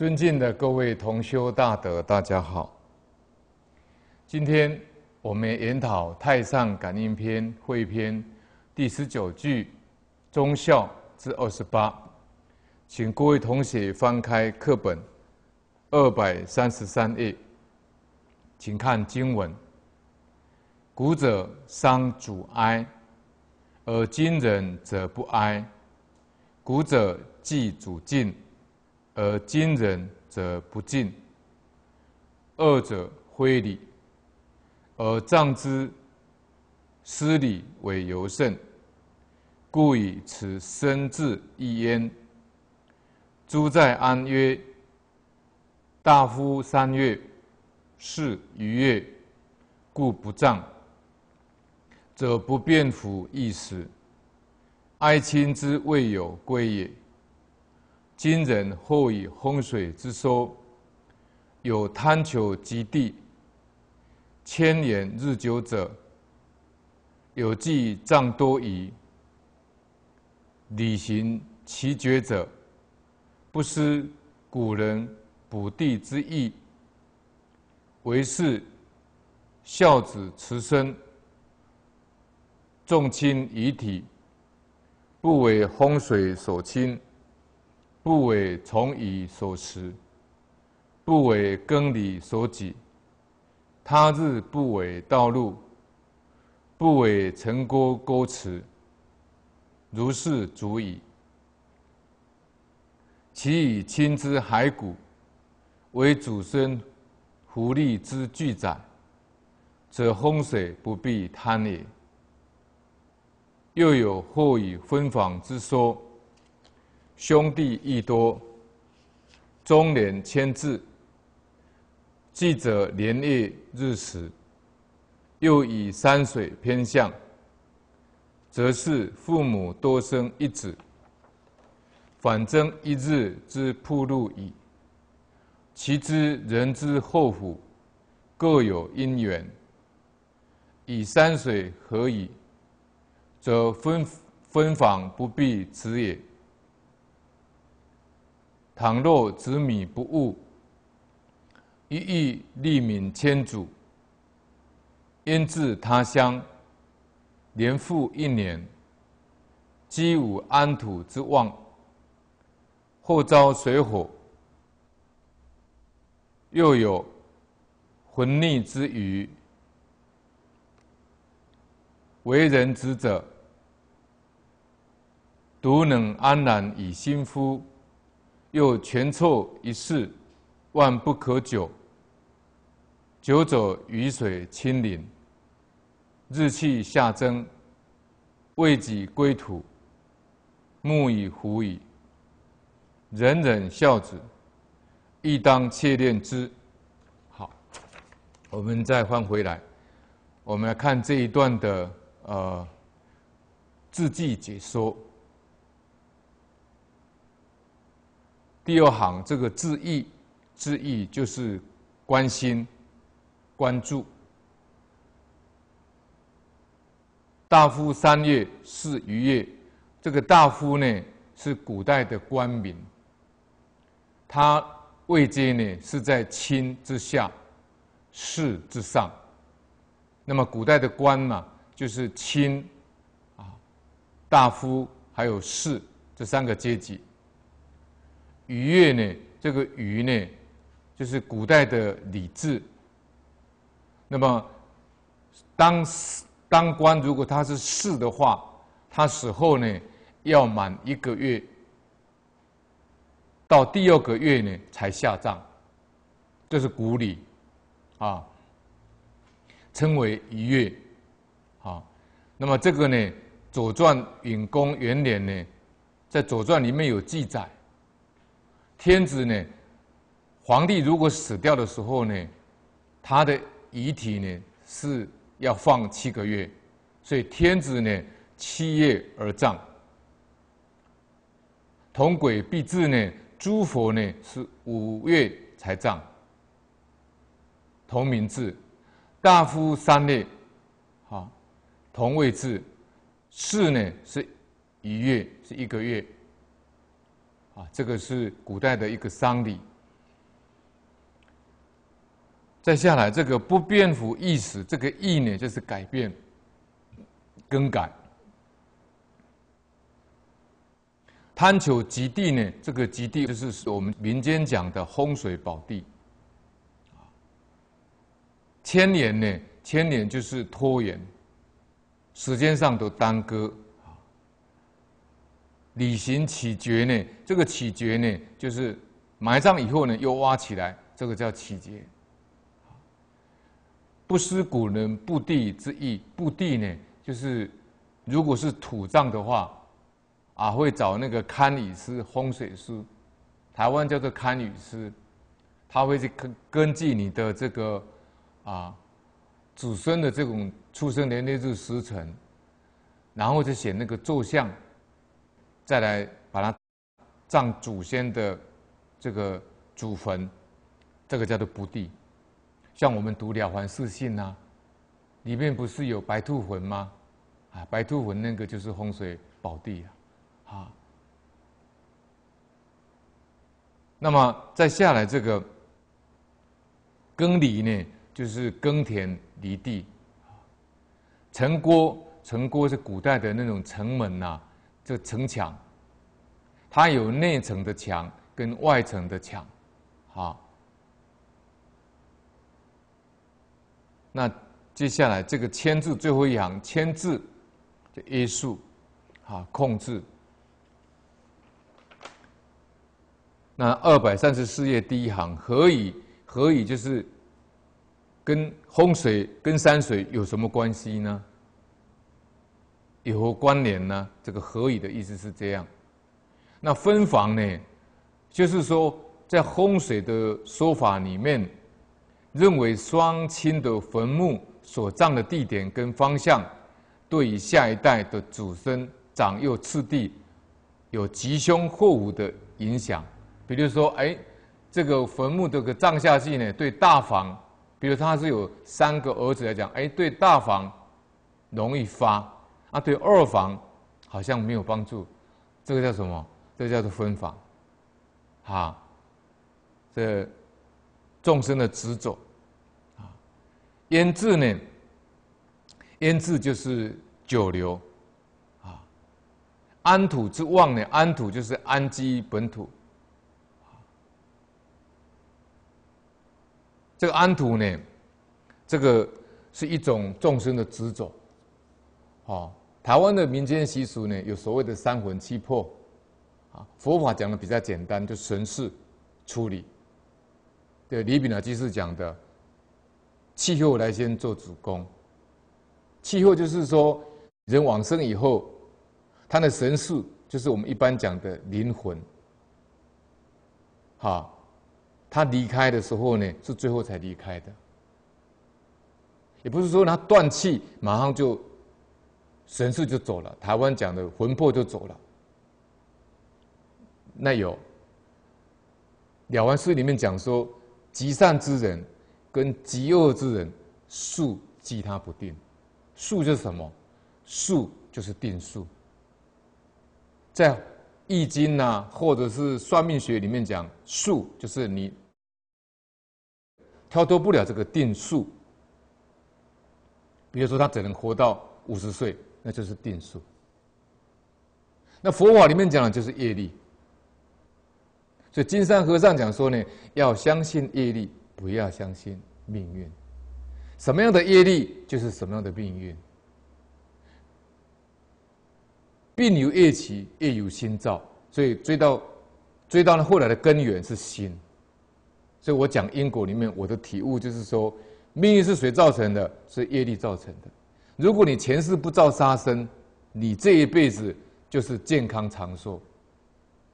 尊敬的各位同修大德，大家好。今天我们研讨《太上感应篇》汇篇第十九句，忠孝之二十八，请各位同学翻开课本二百三十三页，请看经文。古者伤主哀，而今人则不哀；古者祭主敬。而今人则不敬，二者非礼，而葬之失礼为尤甚，故以此生致一焉。朱在安曰：“大夫三月，是余月，故不葬，则不便服一时，哀亲之未有归也。”今人或以风水之说，有贪求极地、千年日久者，有计藏多疑，礼行其绝者，不失古人卜地之意，为是孝子慈孙，重亲遗体，不为风水所侵。不为从以所持，不为更理所己，他日不为道路，不为城郭沟池，如是足矣。其以亲之骸骨为祖孙，狐狸之巨宅，则风水不必贪也。又有或以分房之说。兄弟亦多，中年迁志，记者连夜日食，又以山水偏向，则是父母多生一子，反争一日之铺路矣。其之人之后福，各有因缘。以山水何矣？则分分房不必辞也。倘若执迷不悟，一意利民千主，因至他乡，年复一年，积无安土之望，或遭水火，又有魂溺之余，为人子者，独能安然以心夫。又全凑一世，万不可久。久者雨水清淋，日气下蒸，未己归土，木已胡矣。人人孝子，亦当切念之。好，我们再翻回来，我们来看这一段的呃字迹解说。第二行这个“致意”“致意”就是关心、关注。大夫三月是余月。这个大夫呢，是古代的官名。他位阶呢是在卿之下，士之上。那么古代的官嘛，就是卿、啊、大夫还有士这三个阶级。逾月呢？这个逾呢，就是古代的礼制。那么，当当官，如果他是士的话，他死后呢，要满一个月，到第二个月呢才下葬，这是古礼，啊，称为逾月，啊。那么这个呢，《左传》允公元年呢，在《左传》里面有记载。天子呢，皇帝如果死掉的时候呢，他的遗体呢是要放七个月，所以天子呢七月而葬，同轨必至呢，诸佛呢是五月才葬，同名字，大夫三列，好，同位置，四呢是一月，是一个月。啊，这个是古代的一个丧礼。再下来，这个不变符意思，这个意呢就是改变、更改。贪求极地呢，这个极地就是我们民间讲的风水宝地。千年呢，千年就是拖延，时间上都耽搁。礼行起绝呢？这个起绝呢，就是埋葬以后呢，又挖起来，这个叫起绝。不失古人布地之意，布地呢，就是如果是土葬的话，啊，会找那个堪舆师风水师，台湾叫做堪舆师，他会去根根据你的这个啊，祖孙的这种出生年月日时辰，然后就写那个坐像。再来把它葬祖先的这个祖坟，这个叫做卜地。像我们读《了凡四训》呐，里面不是有白兔坟吗？啊，白兔坟那个就是风水宝地啊。啊，那么再下来这个耕犁呢，就是耕田犁地。城郭，城郭是古代的那种城门呐。这城墙，它有内层的墙跟外层的墙，啊。那接下来这个“牵”字最后一行“牵制”的约束，啊，控制。那二百三十四页第一行“何以何以”就是跟风水跟山水有什么关系呢？有何关联呢？这个何以的意思是这样。那分房呢，就是说在风水的说法里面，认为双亲的坟墓所葬的地点跟方向，对于下一代的祖孙长幼次第有吉凶祸福的影响。比如说，哎，这个坟墓这个葬下去呢，对大房，比如他是有三个儿子来讲，哎，对大房容易发。啊，对二房好像没有帮助，这个叫什么？这叫做分房，啊，这众生的执着，啊，腌制呢？腌制就是久留，啊，安土之望呢？安土就是安居本土，这个安土呢，这个是一种众生的执着，哦。台湾的民间习俗呢，有所谓的三魂七魄，啊，佛法讲的比较简单，就神事处理。对李炳老居士讲的，气候来先做主攻。气候就是说，人往生以后，他的神事就是我们一般讲的灵魂，好，他离开的时候呢，是最后才离开的，也不是说他断气马上就。神速就走了，台湾讲的魂魄就走了。那有，《了凡四》里面讲说，积善之人跟积恶之人，数计他不定。数就是什么？数就是定数。在《易经》呐，或者是算命学里面讲，数就是你逃脱不了这个定数。比如说，他只能活到五十岁。那就是定数。那佛法里面讲的就是业力，所以金山和尚讲说呢，要相信业力，不要相信命运。什么样的业力，就是什么样的命运。病由业起，业由心造，所以追到，追到了后来的根源是心。所以我讲因果里面，我的体悟就是说，命运是谁造成的？是业力造成的。如果你前世不造杀生，你这一辈子就是健康长寿，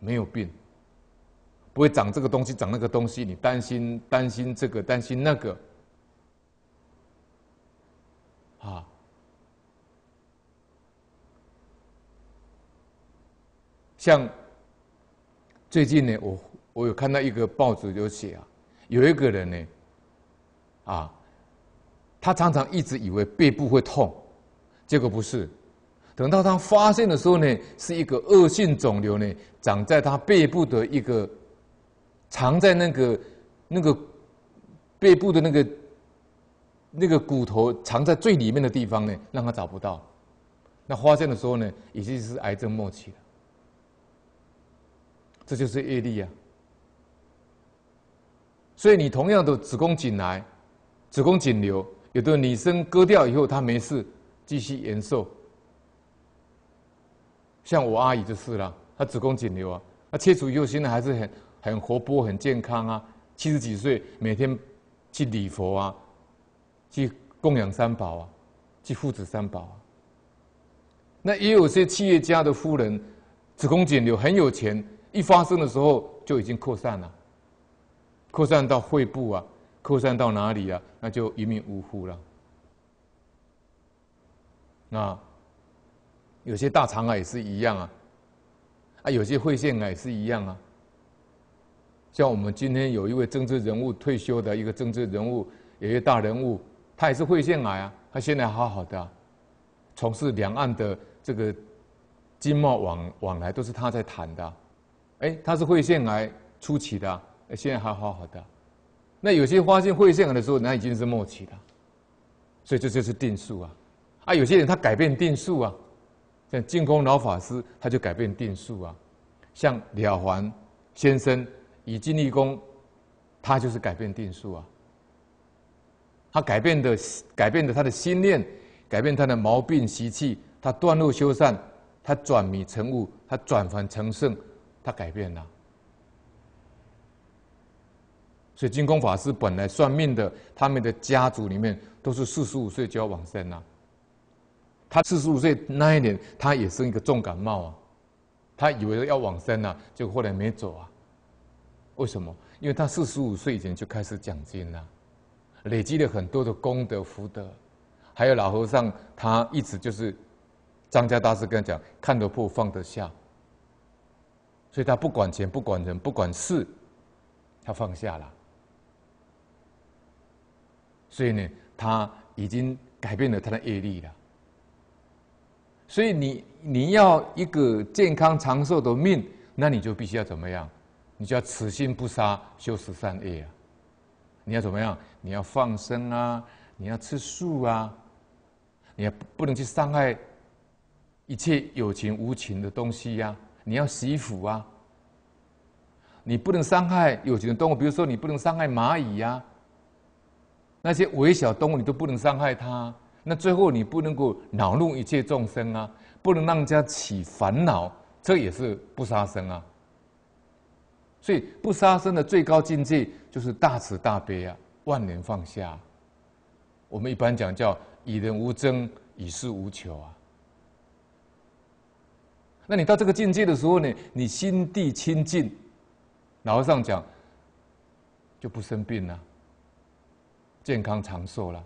没有病，不会长这个东西，长那个东西，你担心担心这个，担心那个，啊，像最近呢，我我有看到一个报纸有写啊，有一个人呢，啊。他常常一直以为背部会痛，结果不是。等到他发现的时候呢，是一个恶性肿瘤呢，长在他背部的一个藏在那个那个背部的那个那个骨头藏在最里面的地方呢，让他找不到。那发现的时候呢，已经是癌症末期了。这就是业力啊！所以你同样的子宫颈癌、子宫颈瘤。有的女生割掉以后她没事，继续延寿。像我阿姨就是了，她子宫颈瘤啊，她切除以后现在还是很很活泼、很健康啊，七十几岁每天去礼佛啊，去供养三宝啊，去父子三宝啊。那也有些企业家的夫人子宫颈瘤很有钱，一发生的时候就已经扩散了，扩散到肺部啊。扩散到哪里啊？那就一命呜呼了。那有些大肠癌也是一样啊，啊，有些会腺癌也是一样啊。像我们今天有一位政治人物退休的一个政治人物，有一个大人物，他也是会腺癌啊，他现在好好的，从事两岸的这个经贸往往来都是他在谈的，哎，他是会腺癌初期的，现在还好好的。那有些发现慧相的时候，那已经是末期了，所以这就是定数啊！啊，有些人他改变定数啊，像净空老法师，他就改变定数啊，像了凡先生以净力功，他就是改变定数啊，他改变的改变的他的心念，改变他的毛病习气，他断路修善，他转迷成悟，他转凡成圣，他改变了。所以金光法师本来算命的，他们的家族里面都是四十五岁就要往生啊。他四十五岁那一年，他也生一个重感冒啊，他以为要往生了，结果后来没走啊。为什么？因为他四十五岁以前就开始讲经了，累积了很多的功德福德，还有老和尚他一直就是，张家大师跟他讲看得破放得下，所以他不管钱不管人不管事，他放下了。所以呢，他已经改变了他的业力了。所以你你要一个健康长寿的命，那你就必须要怎么样？你就要此心不杀，修十善业啊！你要怎么样？你要放生啊，你要吃素啊，你不能去伤害一切有情无情的东西呀！你要洗衣服啊，你不能伤害有情的动物，比如说你不能伤害蚂蚁呀。那些微小动物你都不能伤害它，那最后你不能够恼怒一切众生啊，不能让人家起烦恼，这也是不杀生啊。所以不杀生的最高境界就是大慈大悲啊，万年放下。我们一般讲叫以人无争，以事无求啊。那你到这个境界的时候呢，你心地清净，和上讲就不生病了。健康长寿了，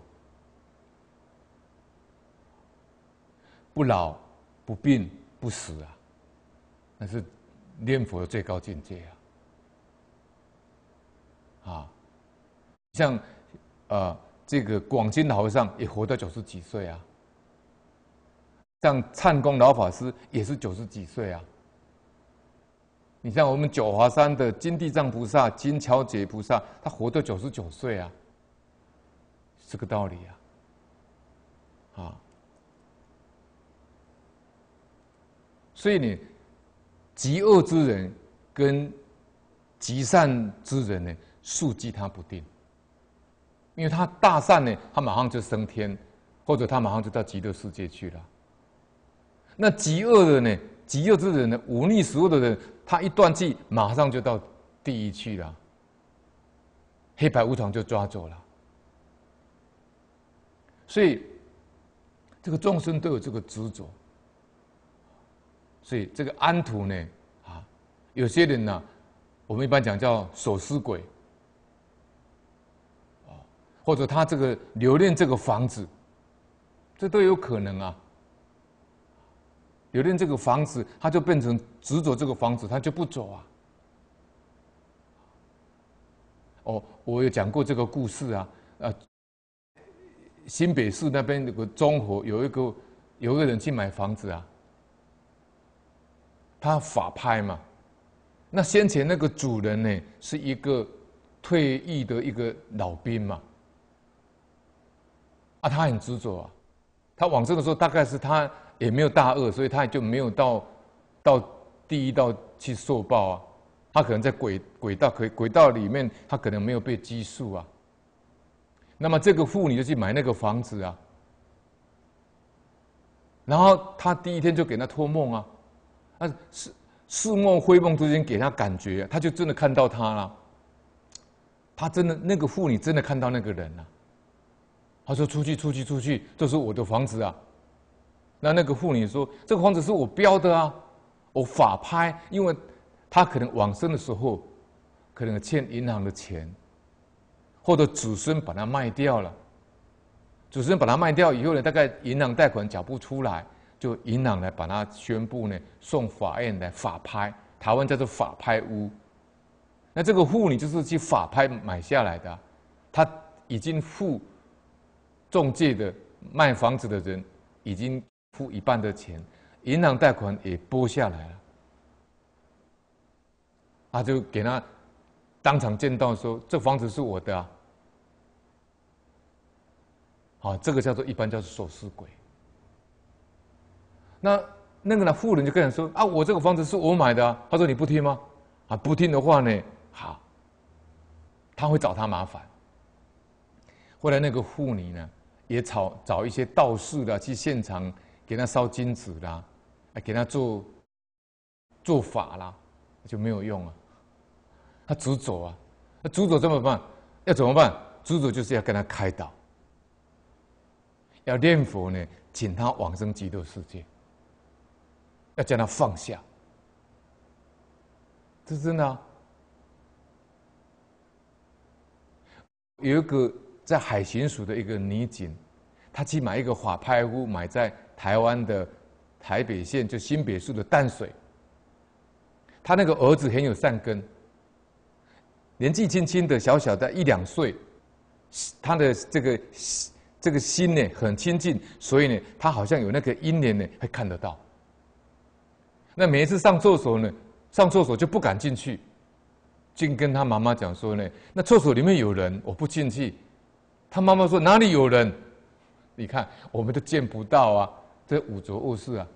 不老、不病、不死啊！那是念佛的最高境界啊！啊，像啊，这个广钦老和尚也活到九十几岁啊，像灿公老法师也是九十几岁啊。你像我们九华山的金地藏菩萨、金桥杰菩萨，他活到九十九岁啊。这个道理啊，啊，所以呢，极恶之人跟极善之人呢，数计他不定，因为他大善呢，他马上就升天，或者他马上就到极乐世界去了。那极恶的呢，极恶之人呢，忤逆十恶的人，他一断气，马上就到地狱去了，黑白无常就抓走了。所以，这个众生都有这个执着，所以这个安土呢，啊，有些人呢，我们一般讲叫守尸鬼，啊，或者他这个留恋这个房子，这都有可能啊。留恋这个房子，他就变成执着这个房子，他就不走啊。哦，我有讲过这个故事啊，啊。新北市那边有个综合，有一个有个人去买房子啊，他法拍嘛，那先前那个主人呢是一个退役的一个老兵嘛，啊，他很执着啊，他往生的时候大概是他也没有大恶，所以他就没有到到第一道去受报啊，他可能在轨轨道可轨道里面，他可能没有被拘束啊。那么这个妇女就去买那个房子啊，然后他第一天就给他托梦啊，啊是似梦、非梦之间给他感觉，他就真的看到他了，他真的那个妇女真的看到那个人了，他说出去、出去、出去，这是我的房子啊，那那个妇女说这个房子是我标的啊，我法拍，因为他可能往生的时候可能欠银行的钱。或者子孙把它卖掉了，子孙把它卖掉以后呢，大概银行贷款缴不出来，就银行来把它宣布呢，送法院来法拍，台湾叫做法拍屋。那这个户你就是去法拍买下来的，他已经付中介的卖房子的人已经付一半的钱，银行贷款也拨下来了，他就给他。当场见到说，这房子是我的啊！好，这个叫做一般叫“做守尸鬼”。那那个呢？妇人就跟人说：“啊，我这个房子是我买的。”他说：“你不听吗？”啊，不听的话呢，好，他会找他麻烦。后来那个妇女呢，也找找一些道士的去现场给他烧金纸啦，给他做做法啦，就没有用了。他执着啊，他执着怎么办？要怎么办？执着就是要跟他开导，要念佛呢，请他往生极乐世界，要将他放下。这是呢。有一个在海巡署的一个女警，她去买一个法拍屋，买在台湾的台北县，就新别墅的淡水。她那个儿子很有善根。年纪轻轻的，小小的一两岁，他的这个这个心呢，很亲近，所以呢，他好像有那个阴灵呢，还看得到。那每一次上厕所呢，上厕所就不敢进去，就跟他妈妈讲说呢，那厕所里面有人，我不进去。他妈妈说哪里有人？你看我们都见不到啊，这五浊恶事啊。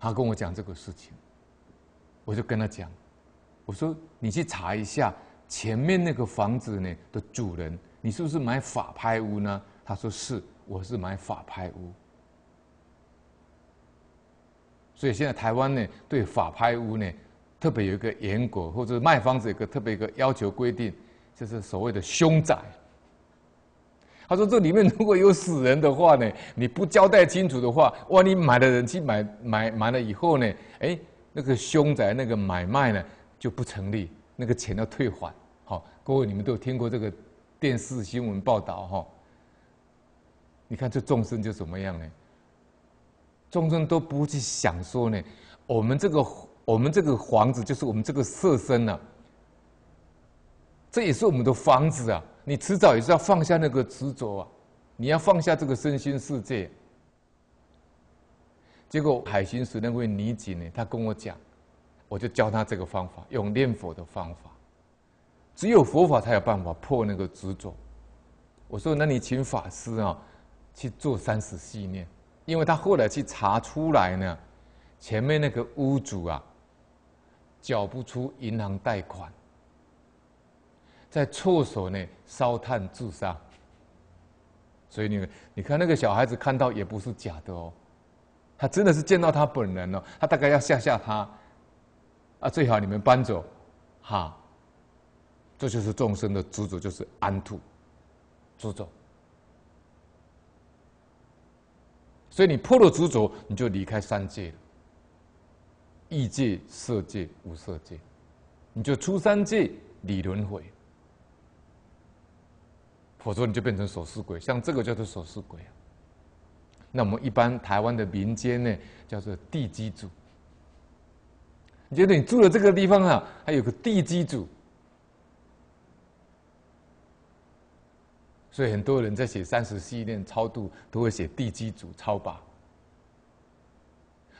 他跟我讲这个事情，我就跟他讲。我说：“你去查一下前面那个房子呢的主人，你是不是买法拍屋呢？”他说：“是，我是买法拍屋。”所以现在台湾呢对法拍屋呢特别有一个严格，或者卖房子一个特别一个要求规定，就是所谓的凶宅。他说：“这里面如果有死人的话呢，你不交代清楚的话，万一买的人去买买买了以后呢，哎，那个凶宅那个买卖呢？”就不成立，那个钱要退还。好，各位你们都有听过这个电视新闻报道哈。你看这众生就怎么样呢？众生都不去想说呢，我们这个我们这个房子就是我们这个色身啊，这也是我们的房子啊。你迟早也是要放下那个执着啊，你要放下这个身心世界。结果海巡署那位女警呢，她跟我讲。我就教他这个方法，用念佛的方法。只有佛法才有办法破那个执着。我说：“那你请法师啊去做三十系念。”因为他后来去查出来呢，前面那个屋主啊，缴不出银行贷款，在厕所内烧炭自杀。所以那个，你看那个小孩子看到也不是假的哦，他真的是见到他本人了。他大概要吓吓他。啊，最好你们搬走，哈，这就是众生的执着，就是安住执着。所以你破了执着，你就离开三界了。异界、色界、无色界，你就出三界，理轮回。否则你就变成手势鬼，像这个叫做手势鬼啊。那我们一般台湾的民间呢，叫做地基主。觉得你住的这个地方啊，还有个地基主，所以很多人在写三时系念超度，都会写地基主超拔。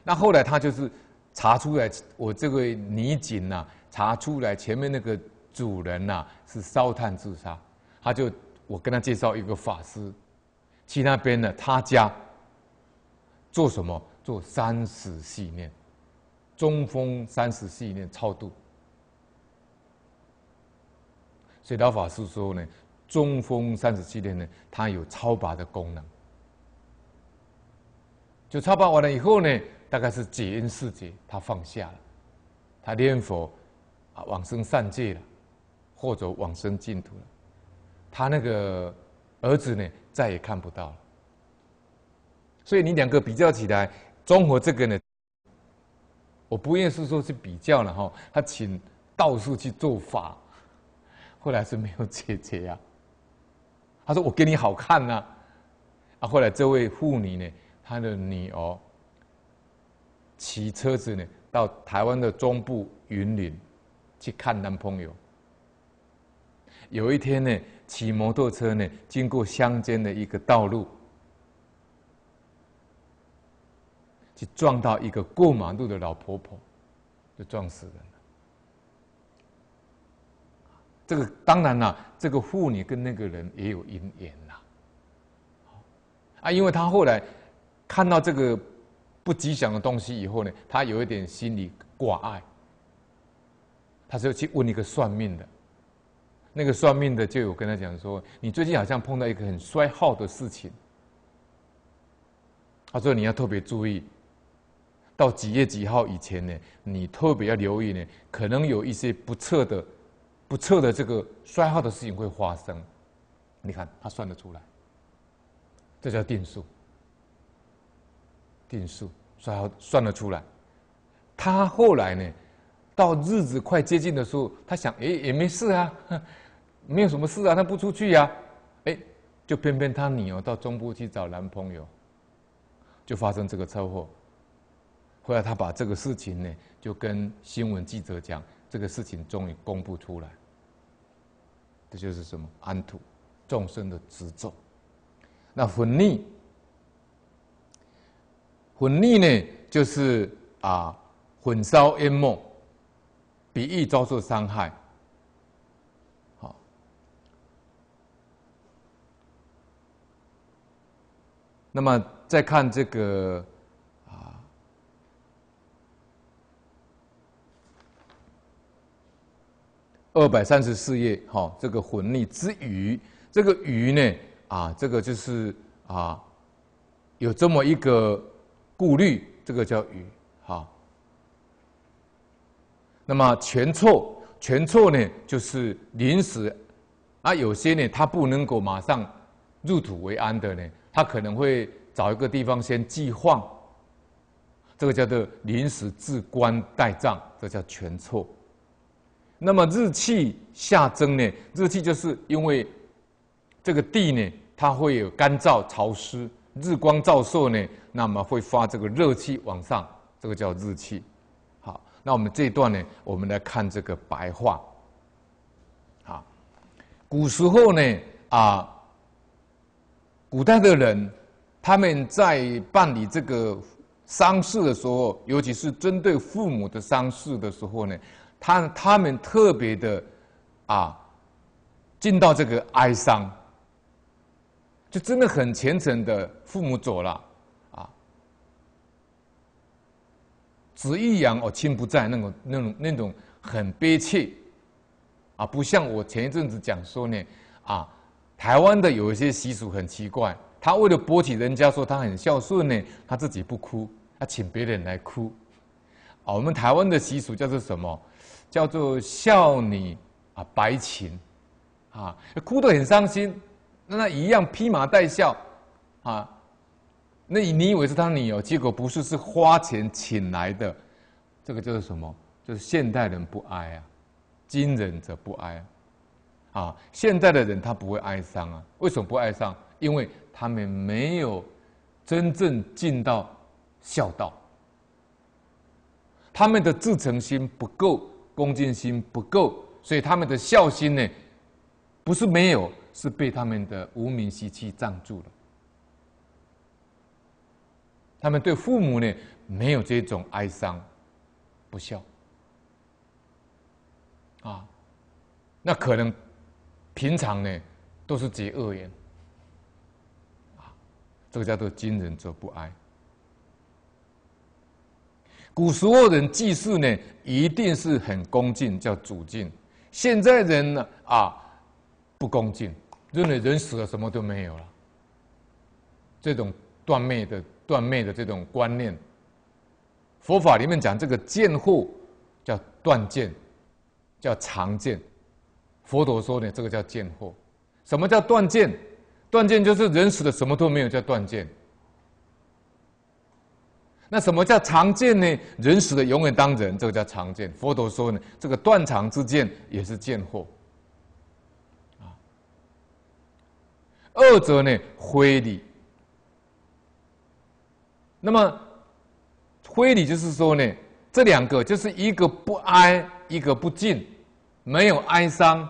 那后来他就是查出来，我这位女警啊，查出来前面那个主人呐是烧炭自杀，他就我跟他介绍一个法师，去那边呢，他家做什么？做三时系念。中风三十七年超度，所以老法师说呢，中风三十七年呢，它有超拔的功能。就超拔完了以后呢，大概是解因世界，他放下了，他念佛啊，往生善界了，或者往生净土了。他那个儿子呢，再也看不到了。所以你两个比较起来，综合这个呢。我不愿意是说去比较了哈，他请道士去做法，后来是没有解决呀。他说：“我给你好看呢。”啊，后来这位妇女呢，她的女儿骑车子呢，到台湾的中部云林去看男朋友。有一天呢，骑摩托车呢，经过乡间的一个道路。撞到一个过马路的老婆婆，就撞死人了。这个当然了，这个妇女跟那个人也有因缘呐。啊，因为他后来看到这个不吉祥的东西以后呢，他有一点心里挂碍，他是要去问一个算命的。那个算命的就有跟他讲说：“你最近好像碰到一个很衰耗的事情。”他说：“你要特别注意。”到几月几号以前呢？你特别要留意呢，可能有一些不测的、不测的这个衰耗的事情会发生。你看，他算得出来，这叫定数。定数衰耗算得出来。他后来呢，到日子快接近的时候，他想，哎，也没事啊，没有什么事啊，他不出去呀。哎，就偏偏他女儿到中部去找男朋友，就发生这个车祸。后来他把这个事情呢，就跟新闻记者讲，这个事情终于公布出来。这就是什么安土众生的执咒，那混逆，混逆呢，就是啊，焚烧淹没，比喻遭受伤害。好，那么再看这个。二百三十四页，哈，这个魂力之余，这个余呢，啊，这个就是啊，有这么一个顾虑，这个叫余，好。那么全错，全错呢，就是临时，啊，有些呢，他不能够马上入土为安的呢，他可能会找一个地方先寄放，这个叫做临时置棺待葬，这叫全错。那么日气下蒸呢？日气就是因为这个地呢，它会有干燥、潮湿、日光照射呢，那么会发这个热气往上，这个叫日气。好，那我们这一段呢，我们来看这个白话。好，古时候呢，啊，古代的人他们在办理这个丧事的时候，尤其是针对父母的丧事的时候呢。他他们特别的，啊，尽到这个哀伤，就真的很虔诚的父母走了，啊，子欲养而亲不在，那种那种那种很悲切，啊，不像我前一阵子讲说呢，啊，台湾的有一些习俗很奇怪，他为了博取人家说他很孝顺呢，他自己不哭，他请别人来哭，啊，我们台湾的习俗叫做什么？叫做孝女啊，白琴，啊，哭得很伤心，那一样披麻戴孝啊，那你以为是他女儿？结果不是，是花钱请来的。这个叫做什么？就是现代人不哀啊，今人则不哀啊。啊，现代的人他不会哀伤啊。为什么不哀伤？因为他们没有真正尽到孝道，他们的自诚心不够。恭敬心不够，所以他们的孝心呢，不是没有，是被他们的无名习气障住了。他们对父母呢，没有这种哀伤，不孝。啊，那可能平常呢，都是结恶缘，啊，这个叫做“今人则不哀”。古时候人祭祀呢，一定是很恭敬，叫主敬。现在人呢啊，不恭敬，认为人死了什么都没有了。这种断灭的断灭的这种观念。佛法里面讲这个见惑叫断见，叫常见。佛陀说呢，这个叫见惑。什么叫断见？断见就是人死了什么都没有，叫断见。那什么叫常见呢？人死的永远当人，这个叫常见。佛陀说呢，这个断肠之见也是见惑。啊，二者呢，非理。那么，非理就是说呢，这两个就是一个不哀，一个不敬，没有哀伤，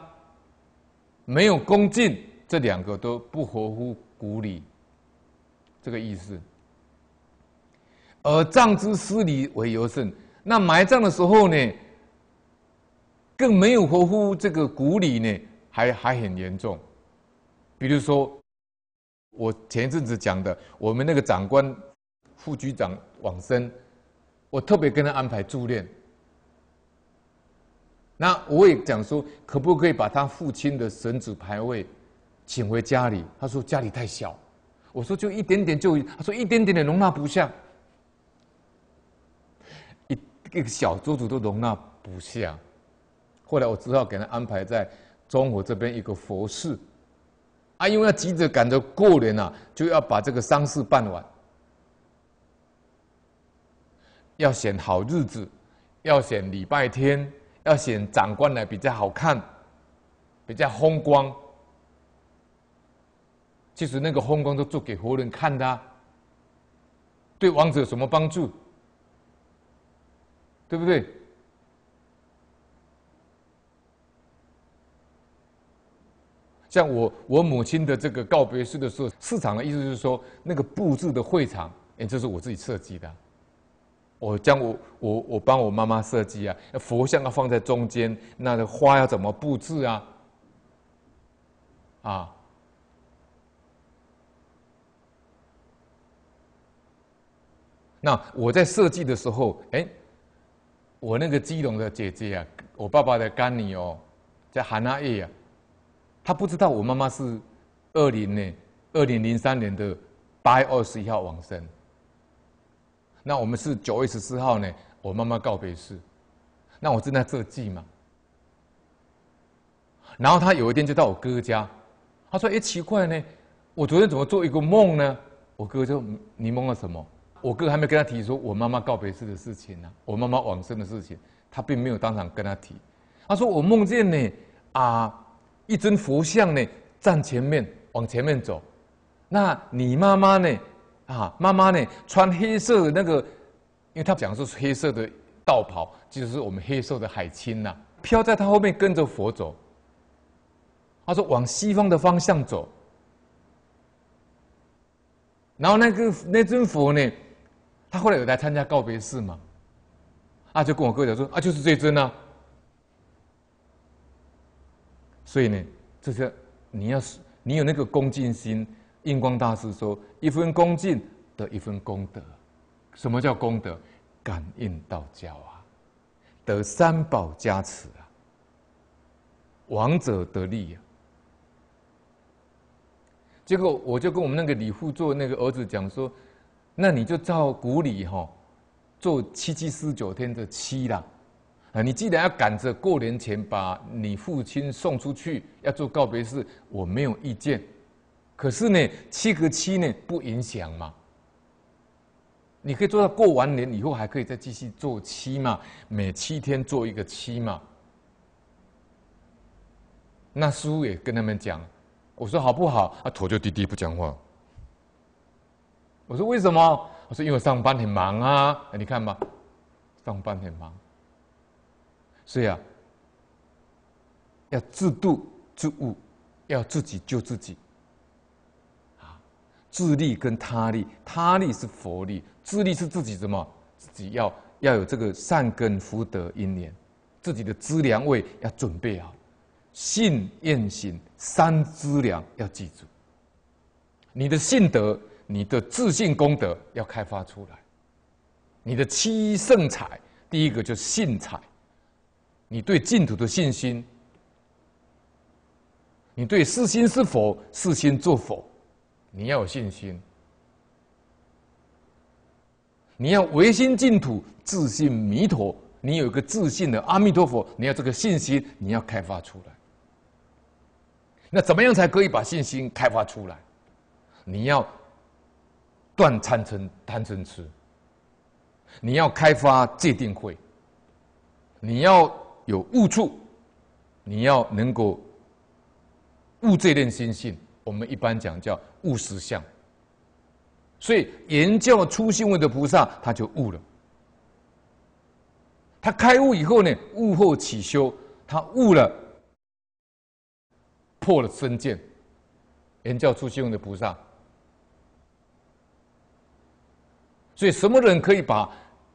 没有恭敬，这两个都不合乎古理，这个意思。而葬之失礼为尤甚。那埋葬的时候呢，更没有合乎这个古礼呢，还还很严重。比如说，我前一阵子讲的，我们那个长官副局长往生，我特别跟他安排助殓。那我也讲说，可不可以把他父亲的神子牌位请回家里？他说家里太小。我说就一点点就，他说一点点点容纳不下。一个小桌子都容纳不下，后来我只好给他安排在中国这边一个佛寺。啊，因为要急着赶着过年啊，就要把这个丧事办完，要选好日子，要选礼拜天，要选长官来比较好看，比较风光。其实那个风光都做给活人看的，对王者有什么帮助？对不对？像我我母亲的这个告别式的时候，市场的意思就是说，那个布置的会场，哎，这是我自己设计的。我将我我我帮我妈妈设计啊，佛像要放在中间，那花要怎么布置啊？啊，那我在设计的时候，哎。我那个基隆的姐姐啊，我爸爸的干女哦，在韩阿叶啊，她不知道我妈妈是二零呢，二零零三年的八月二十一号亡生。那我们是九月十四号呢，我妈妈告别式。那我正在这记嘛。然后她有一天就到我哥哥家，她说：“哎，奇怪呢，我昨天怎么做一个梦呢？”我哥哥就你梦了什么？我哥还没跟他提，说我妈妈告别式的事情呢，我妈妈往生的事情，他并没有当场跟他提。他说我梦见呢啊，一尊佛像呢站前面往前面走，那你妈妈呢啊妈妈呢穿黑色那个，因为他讲是黑色的道袍，就是我们黑色的海青呐，飘在他后面跟着佛走。他说往西方的方向走，然后那个那尊佛呢？他后来有来参加告别式吗？啊，就跟我哥讲说啊，就是这尊啊。所以呢，这是你要是你有那个恭敬心，印光大师说，一分恭敬得一分功德。什么叫功德？感应道交啊，得三宝加持啊，王者得利啊。结果我就跟我们那个李富做那个儿子讲说。那你就照古礼哈，做七七四九天的七啦，啊，你既然要赶着过年前把你父亲送出去，要做告别式，我没有意见。可是呢，七个七呢，不影响嘛？你可以做到过完年以后还可以再继续做七嘛？每七天做一个七嘛？那叔也跟他们讲，我说好不好？啊，头就低低不讲话。我说为什么？我说因为上班很忙啊！你看吧，上班很忙，所以啊，要自度自悟，要自己救自己。啊，自利跟他利，他利是佛利，自利是自己什么？自己要要有这个善根福德因缘，自己的资粮位要准备好，信、愿、行三资粮要记住。你的信德。你的自信功德要开发出来，你的七圣财第一个就是信财，你对净土的信心，你对四心是佛，四心做佛，你要有信心，你要唯心净土，自信弥陀，你有一个自信的阿弥陀佛，你要这个信心，你要开发出来。那怎么样才可以把信心开发出来？你要。断贪嗔，贪嗔痴。你要开发戒定慧，你要有悟处，你要能够悟这念心性。我们一般讲叫悟实相。所以，言教初心位的菩萨，他就悟了。他开悟以后呢，悟后起修，他悟了，破了身见。言教初心位的菩萨。所以，什么人可以把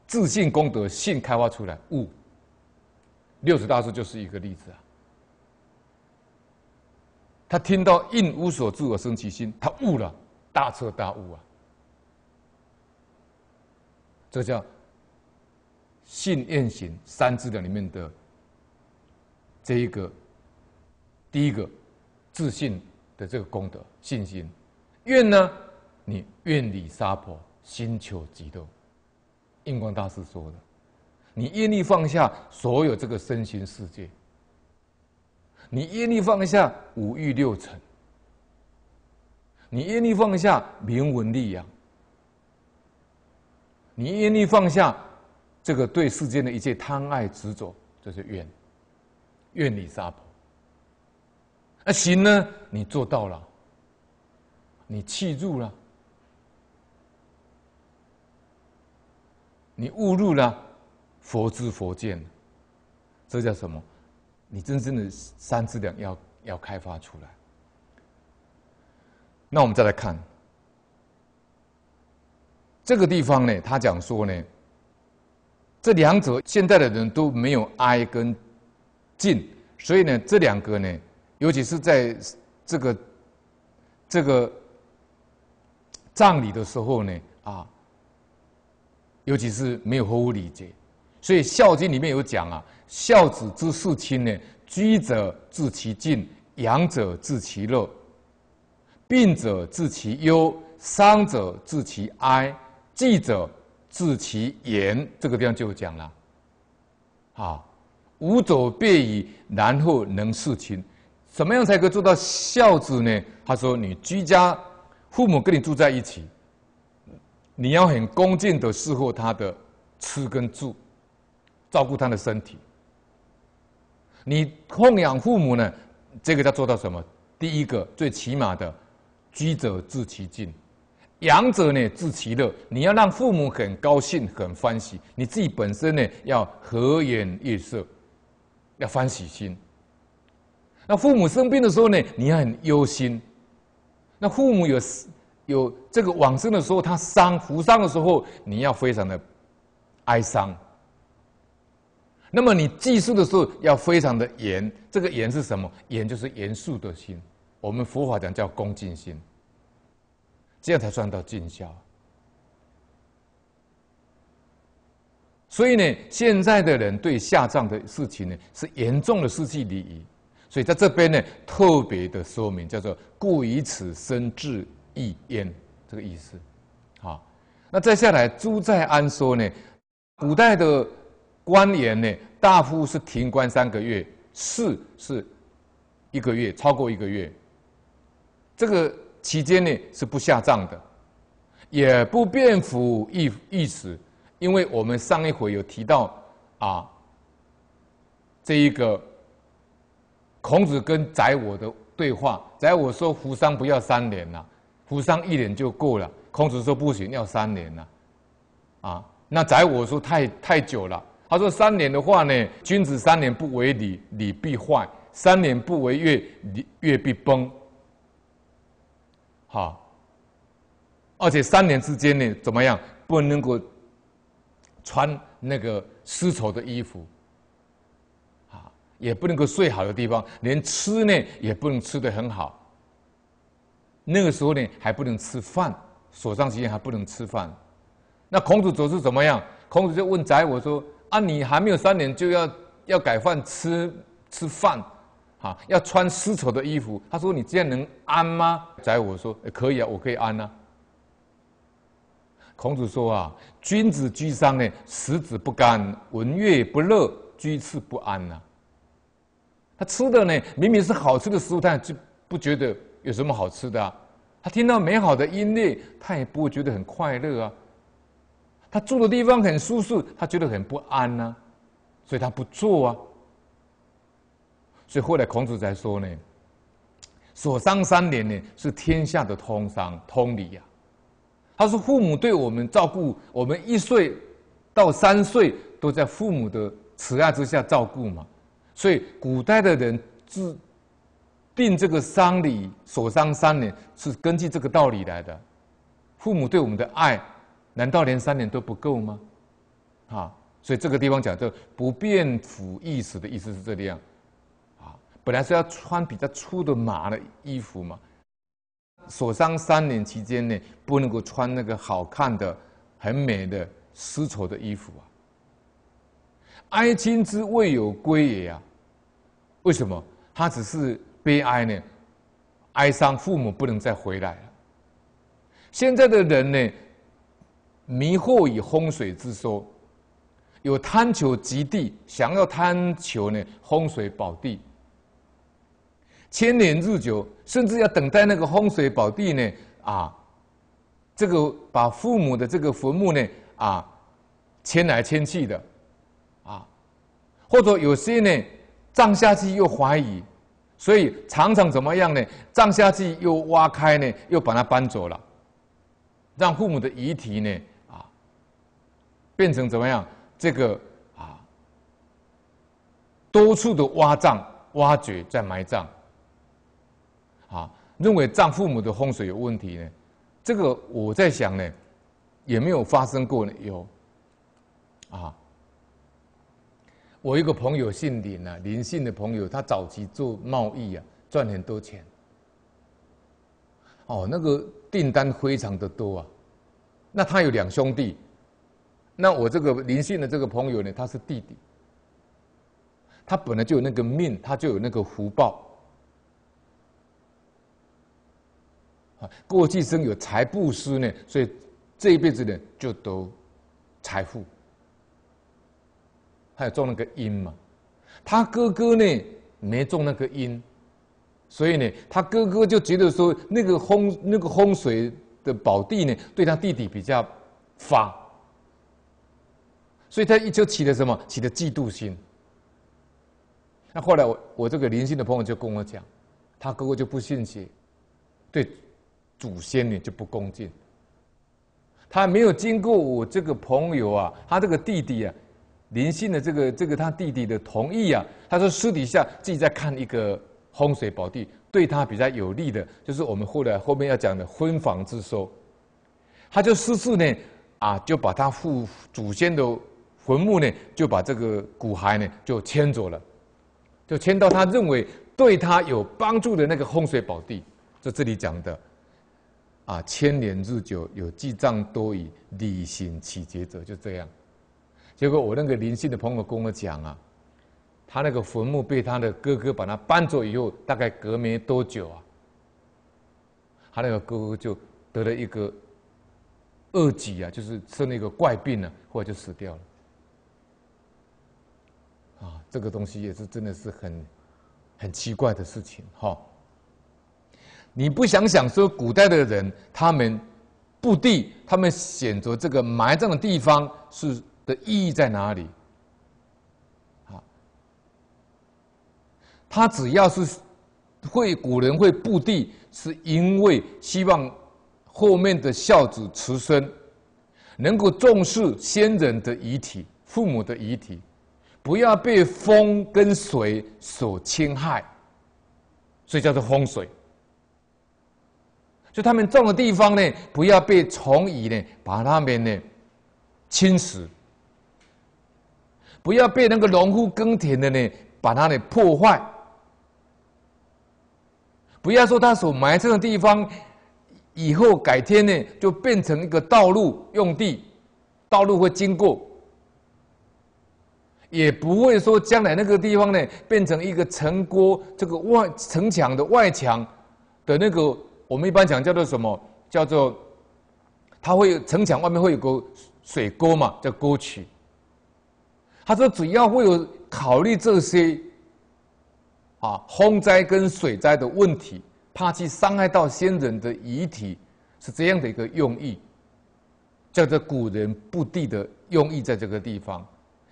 自信功德性开发出来？悟六祖大师就是一个例子啊。他听到应无所住而生其心，他悟了，大彻大悟啊。这叫信愿行三资的里面的这一个第一个自信的这个功德信心，愿呢？你愿离沙婆。心求激动，印光大师说的：“你愿意放下所有这个身心世界，你愿意放下五欲六尘，你愿意放下名闻利养，你愿意放下这个对世间的一切贪爱执着，这是愿，愿你杀婆。那行呢？你做到了，你气住了。”你误入了佛知佛见，这叫什么？你真正的三智两要要开发出来。那我们再来看这个地方呢，他讲说呢，这两者现在的人都没有哀跟敬，所以呢，这两个呢，尤其是在这个这个葬礼的时候呢，啊。尤其是没有毫无礼节，所以《孝经》里面有讲啊，孝子之事亲呢，居者治其敬，养者治其乐，病者治其忧，伤者治其哀，祭者治其言。这个地方就讲了，啊，无者便矣，然后能事亲。怎么样才可以做到孝子呢？他说，你居家，父母跟你住在一起。你要很恭敬的伺候他的吃跟住，照顾他的身体。你奉养父母呢，这个要做到什么？第一个最起码的，居者自其境，养者呢自其乐。你要让父母很高兴、很欢喜，你自己本身呢要和颜悦色，要欢喜心。那父母生病的时候呢，你要很忧心。那父母有。有这个往生的时候，他伤扶伤的时候，你要非常的哀伤。那么你祭祀的时候要非常的严，这个严是什么？严就是严肃的心。我们佛法讲叫恭敬心，这样才算到尽孝。所以呢，现在的人对下葬的事情呢，是严重的失去礼仪。所以在这边呢，特别的说明，叫做故以此生智义焉这个意思，好，那再下来，朱在安说呢，古代的官员呢，大夫是停官三个月，士是一个月，超过一个月，这个期间呢是不下葬的，也不便服义义死，因为我们上一回有提到啊，这一个孔子跟宰我的对话，宰我说，胡桑不要三年了。服丧一年就够了。孔子说不行，要三年呢。啊，那宰我说太太久了。他说三年的话呢，君子三年不为礼，礼必坏；三年不为乐，礼乐必崩。好，而且三年之间呢，怎么样？不能够穿那个丝绸的衣服。啊，也不能够睡好的地方，连吃呢也不能吃得很好。那个时候呢，还不能吃饭，所上时间还不能吃饭。那孔子走是怎么样？孔子就问宰我说：“啊，你还没有三年就要要改饭吃吃饭，啊，要穿丝绸的衣服。”他说：“你这样能安吗？”宰我说：“可以啊，我可以安啊。”孔子说：“啊，君子居丧呢，食子不甘，闻乐不乐，居次不安呐。他吃的呢，明明是好吃的食物，但就不觉得。”有什么好吃的？他听到美好的音乐，他也不会觉得很快乐啊。他住的地方很舒适，他觉得很不安呢，所以他不做啊。所以后来孔子才说呢：“所伤三年呢，是天下的通商通理呀。”他说：“父母对我们照顾，我们一岁到三岁都在父母的慈爱之下照顾嘛。”所以古代的人自。定这个丧礼所丧三年是根据这个道理来的，父母对我们的爱，难道连三年都不够吗？啊，所以这个地方讲就不变服意识的意思是这样，啊，本来是要穿比较粗的麻的衣服嘛，所丧三年期间内不能够穿那个好看的、很美的丝绸的衣服啊。哀亲之未有归也啊，为什么？他只是。悲哀呢，哀伤父母不能再回来了。现在的人呢，迷惑以风水之说，有贪求极地，想要贪求呢风水宝地，千年日久，甚至要等待那个风水宝地呢啊，这个把父母的这个坟墓呢啊迁来迁去的啊，或者有些呢葬下去又怀疑。所以常常怎么样呢？葬下去又挖开呢，又把它搬走了，让父母的遗体呢啊，变成怎么样？这个啊，多处的挖葬、挖掘再埋葬，啊，认为葬父母的风水有问题呢？这个我在想呢，也没有发生过有啊。我一个朋友姓林呐，林姓的朋友，他早期做贸易啊，赚很多钱。哦，那个订单非常的多啊。那他有两兄弟，那我这个林姓的这个朋友呢，他是弟弟。他本来就有那个命，他就有那个福报啊。过去生有财布施呢，所以这一辈子呢就都财富。他也中那个阴嘛？他哥哥呢没中那个阴，所以呢，他哥哥就觉得说那个风那个风水的宝地呢，对他弟弟比较发，所以他就起了什么？起了嫉妒心。那后来我我这个灵性的朋友就跟我讲，他哥哥就不信邪，对祖先呢就不恭敬，他没有经过我这个朋友啊，他这个弟弟啊。林信的这个这个他弟弟的同意啊，他说私底下自己在看一个风水宝地，对他比较有利的，就是我们后来后面要讲的婚房之说。他就私自呢，啊，就把他父祖先的坟墓呢，就把这个骨骸呢，就迁走了，就迁到他认为对他有帮助的那个风水宝地。就这里讲的，啊，千年日久有记账多矣，礼行起节者就这样。结果我那个灵性的朋友跟我讲啊，他那个坟墓被他的哥哥把他搬走以后，大概隔没多久啊，他那个哥哥就得了一个恶疾啊，就是生了一个怪病啊，后来就死掉了。啊，这个东西也是真的是很很奇怪的事情哈。你不想想说，古代的人他们墓地，他们选择这个埋葬的地方是？的意义在哪里？啊，他只要是会古人会布地，是因为希望后面的孝子慈孙能够重视先人的遗体、父母的遗体，不要被风跟水所侵害，所以叫做风水。所以他们种的地方呢，不要被虫蚁呢把他们呢侵蚀。不要被那个农夫耕田的呢，把它呢破坏。不要说他所埋葬的地方，以后改天呢，就变成一个道路用地，道路会经过，也不会说将来那个地方呢，变成一个城郭，这个外城墙的外墙的那个，我们一般讲叫做什么？叫做它会有城墙外面会有个水沟嘛，叫沟渠。他说：“主要会有考虑这些，啊，洪灾跟水灾的问题，怕去伤害到先人的遗体，是这样的一个用意，叫做古人不地的用意，在这个地方。”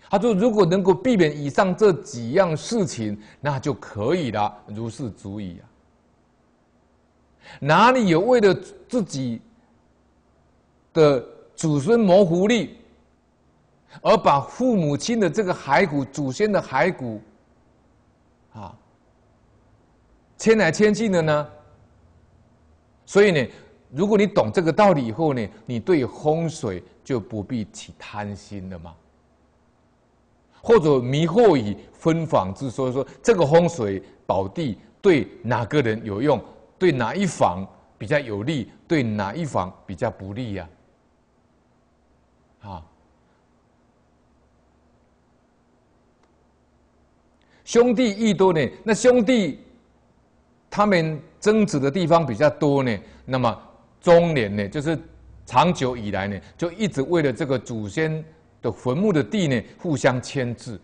他说：“如果能够避免以上这几样事情，那就可以了，如是足矣啊！哪里有为了自己的祖孙谋福利？”而把父母亲的这个骸骨、祖先的骸骨，啊，迁来迁去的呢？所以呢，如果你懂这个道理以后呢，你对风水就不必起贪心了吗？或者迷惑以分房之说，说这个风水宝地对哪个人有用，对哪一房比较有利，对哪一房比较不利呀？兄弟义多呢，那兄弟他们争执的地方比较多呢。那么中年呢，就是长久以来呢，就一直为了这个祖先的坟墓的地呢，互相牵制，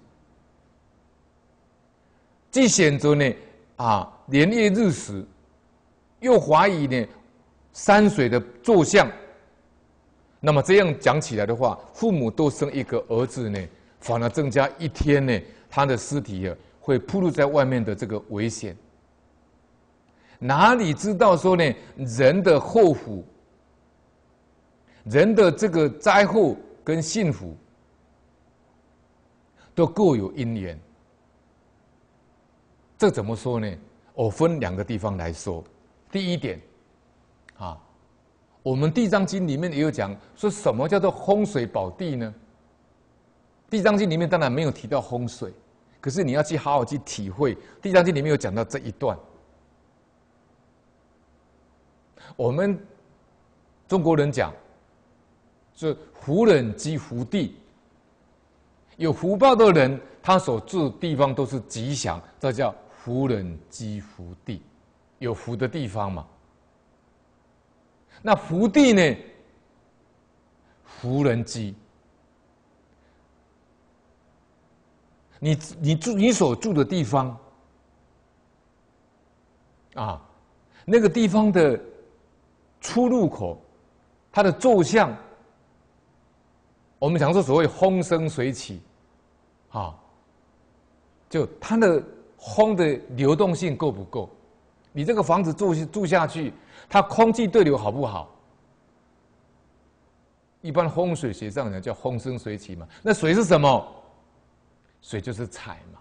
既选择呢啊连夜日食，又怀疑呢山水的坐相。那么这样讲起来的话，父母多生一个儿子呢，反而增加一天呢他的尸体啊。会铺露在外面的这个危险，哪里知道说呢？人的祸福，人的这个灾祸跟幸福，都各有因缘。这怎么说呢？我分两个地方来说。第一点，啊，我们地藏经里面也有讲说什么叫做风水宝地呢？地藏经里面当然没有提到风水。可是你要去好好去体会，《地藏经》里面有讲到这一段。我们中国人讲，是福人积福地，有福报的人，他所住的地方都是吉祥，这叫福人积福地，有福的地方嘛。那福地呢？福人积。你你住你所住的地方，啊，那个地方的出入口，它的走向，我们常说所谓风生水起，啊，就它的风的流动性够不够？你这个房子住住下去，它空气对流好不好？一般风水学上讲叫风生水起嘛，那水是什么？所以就是财嘛，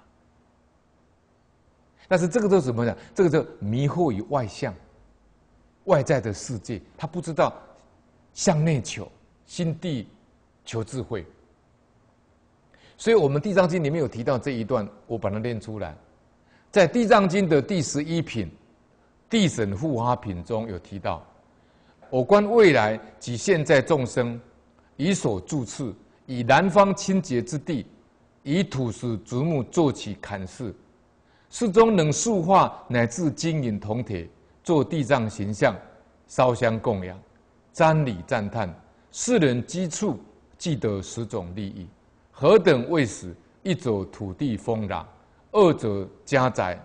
但是这个都什么呢？这个就迷惑于外向、外在的世界，他不知道向内求，心地求智慧。所以，我们《地藏经》里面有提到这一段，我把它念出来。在《地藏经》的第十一品“地神护花品”中有提到：“我观未来及现在众生，以所住处以南方清洁之地。”以土石竹木做起砍式，室中能塑化乃至金银铜铁，做地藏形象，烧香供养，瞻礼赞叹，世人积础即得十种利益。何等为使？一者土地丰壤，二者家宅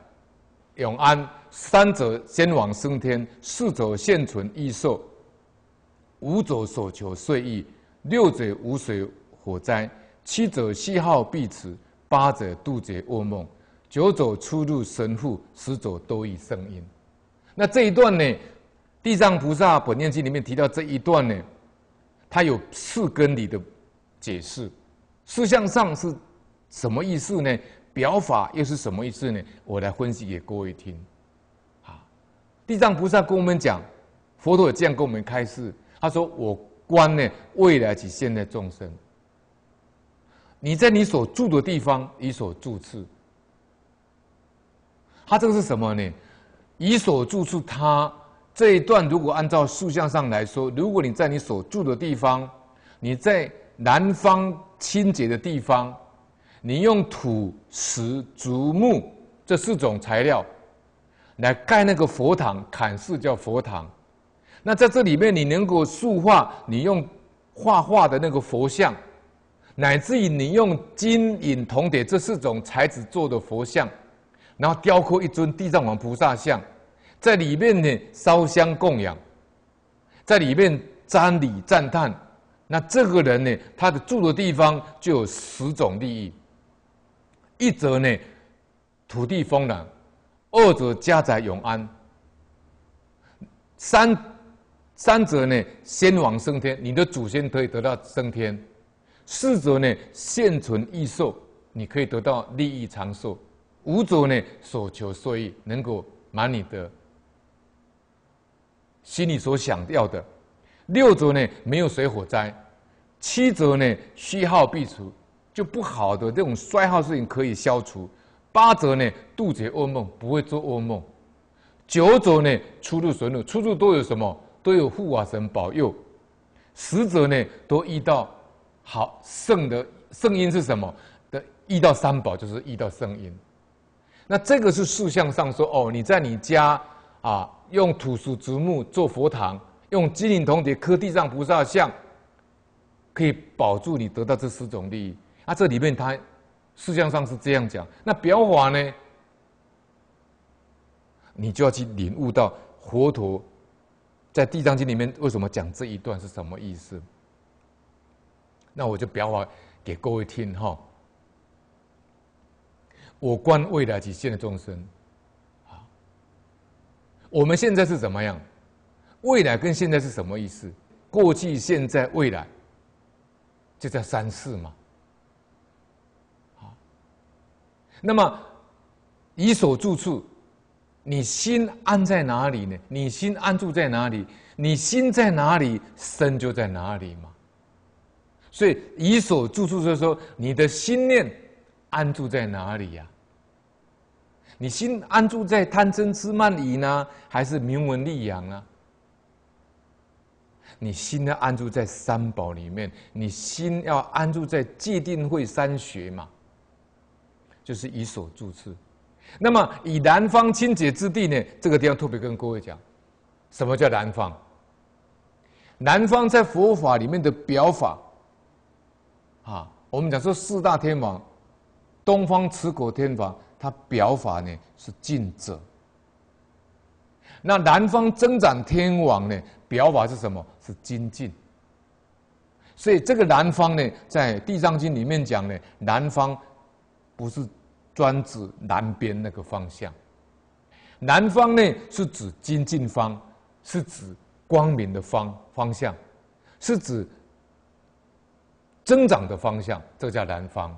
永安，三者先王升天，四者现存益寿，五者所求遂意，六者无水火灾。七者系号必持，八者杜绝恶梦，九者出入神户，十者多以生音。那这一段呢，《地藏菩萨本愿经》里面提到这一段呢，它有四根理的解释。四想上是什么意思呢？表法又是什么意思呢？我来分析给各位听。啊，地藏菩萨跟我们讲，佛陀这样跟我们开示，他说：“我观呢，未来及现在众生。”你在你所住的地方，以所住处。它这个是什么呢？以所住处，它这一段如果按照竖向上来说，如果你在你所住的地方，你在南方清洁的地方，你用土石竹木这四种材料来盖那个佛堂，砍树叫佛堂。那在这里面，你能够塑化，你用画画的那个佛像。乃至于你用金银铜铁这四种材质做的佛像，然后雕刻一尊地藏王菩萨像，在里面呢烧香供养，在里面瞻礼赞叹。那这个人呢，他的住的地方就有十种利益：一则呢，土地丰壤；二者家宅永安；三三者呢，先王升天，你的祖先可以得到升天。四则呢，现存益寿，你可以得到利益长寿；五则呢，所求所益，能够满你的心里所想要的；六则呢，没有水火灾；七则呢，虚耗必除，就不好的这种衰耗事情可以消除；八则呢，杜绝噩梦，不会做噩梦；九则呢，出入神入，出入都有什么都有护法神保佑；十则呢，都遇到。好，圣的圣因是什么？的一到三宝就是一到圣因。那这个是塑像上说哦，你在你家啊，用土树竹木做佛堂，用金银铜铁刻地藏菩萨像，可以保住你得到这四种利益。啊，这里面它事相上是这样讲。那表法呢？你就要去领悟到佛陀在地藏经里面为什么讲这一段是什么意思。那我就表话给各位听哈，我观未来及现的众生，啊，我们现在是怎么样？未来跟现在是什么意思？过去、现在、未来，就叫三世嘛。好，那么以所住处，你心安在哪里呢？你心安住在哪里？你心在哪里，身就在哪里嘛。所以以所住处就是说，你的心念安住在哪里呀？你心安住在贪嗔痴慢疑呢，还是明文利养啊？你心要安住在三宝里面，你心要安住在既定会三学嘛？就是以所住处。那么以南方清洁之地呢？这个地方特别跟各位讲，什么叫南方？南方在佛法里面的表法。啊，我们讲说四大天王，东方持国天王他表法呢是静者，那南方增长天王呢表法是什么？是精进。所以这个南方呢，在《地藏经》里面讲呢，南方不是专指南边那个方向，南方呢是指精进方，是指光明的方方向，是指。增长的方向，这叫南方。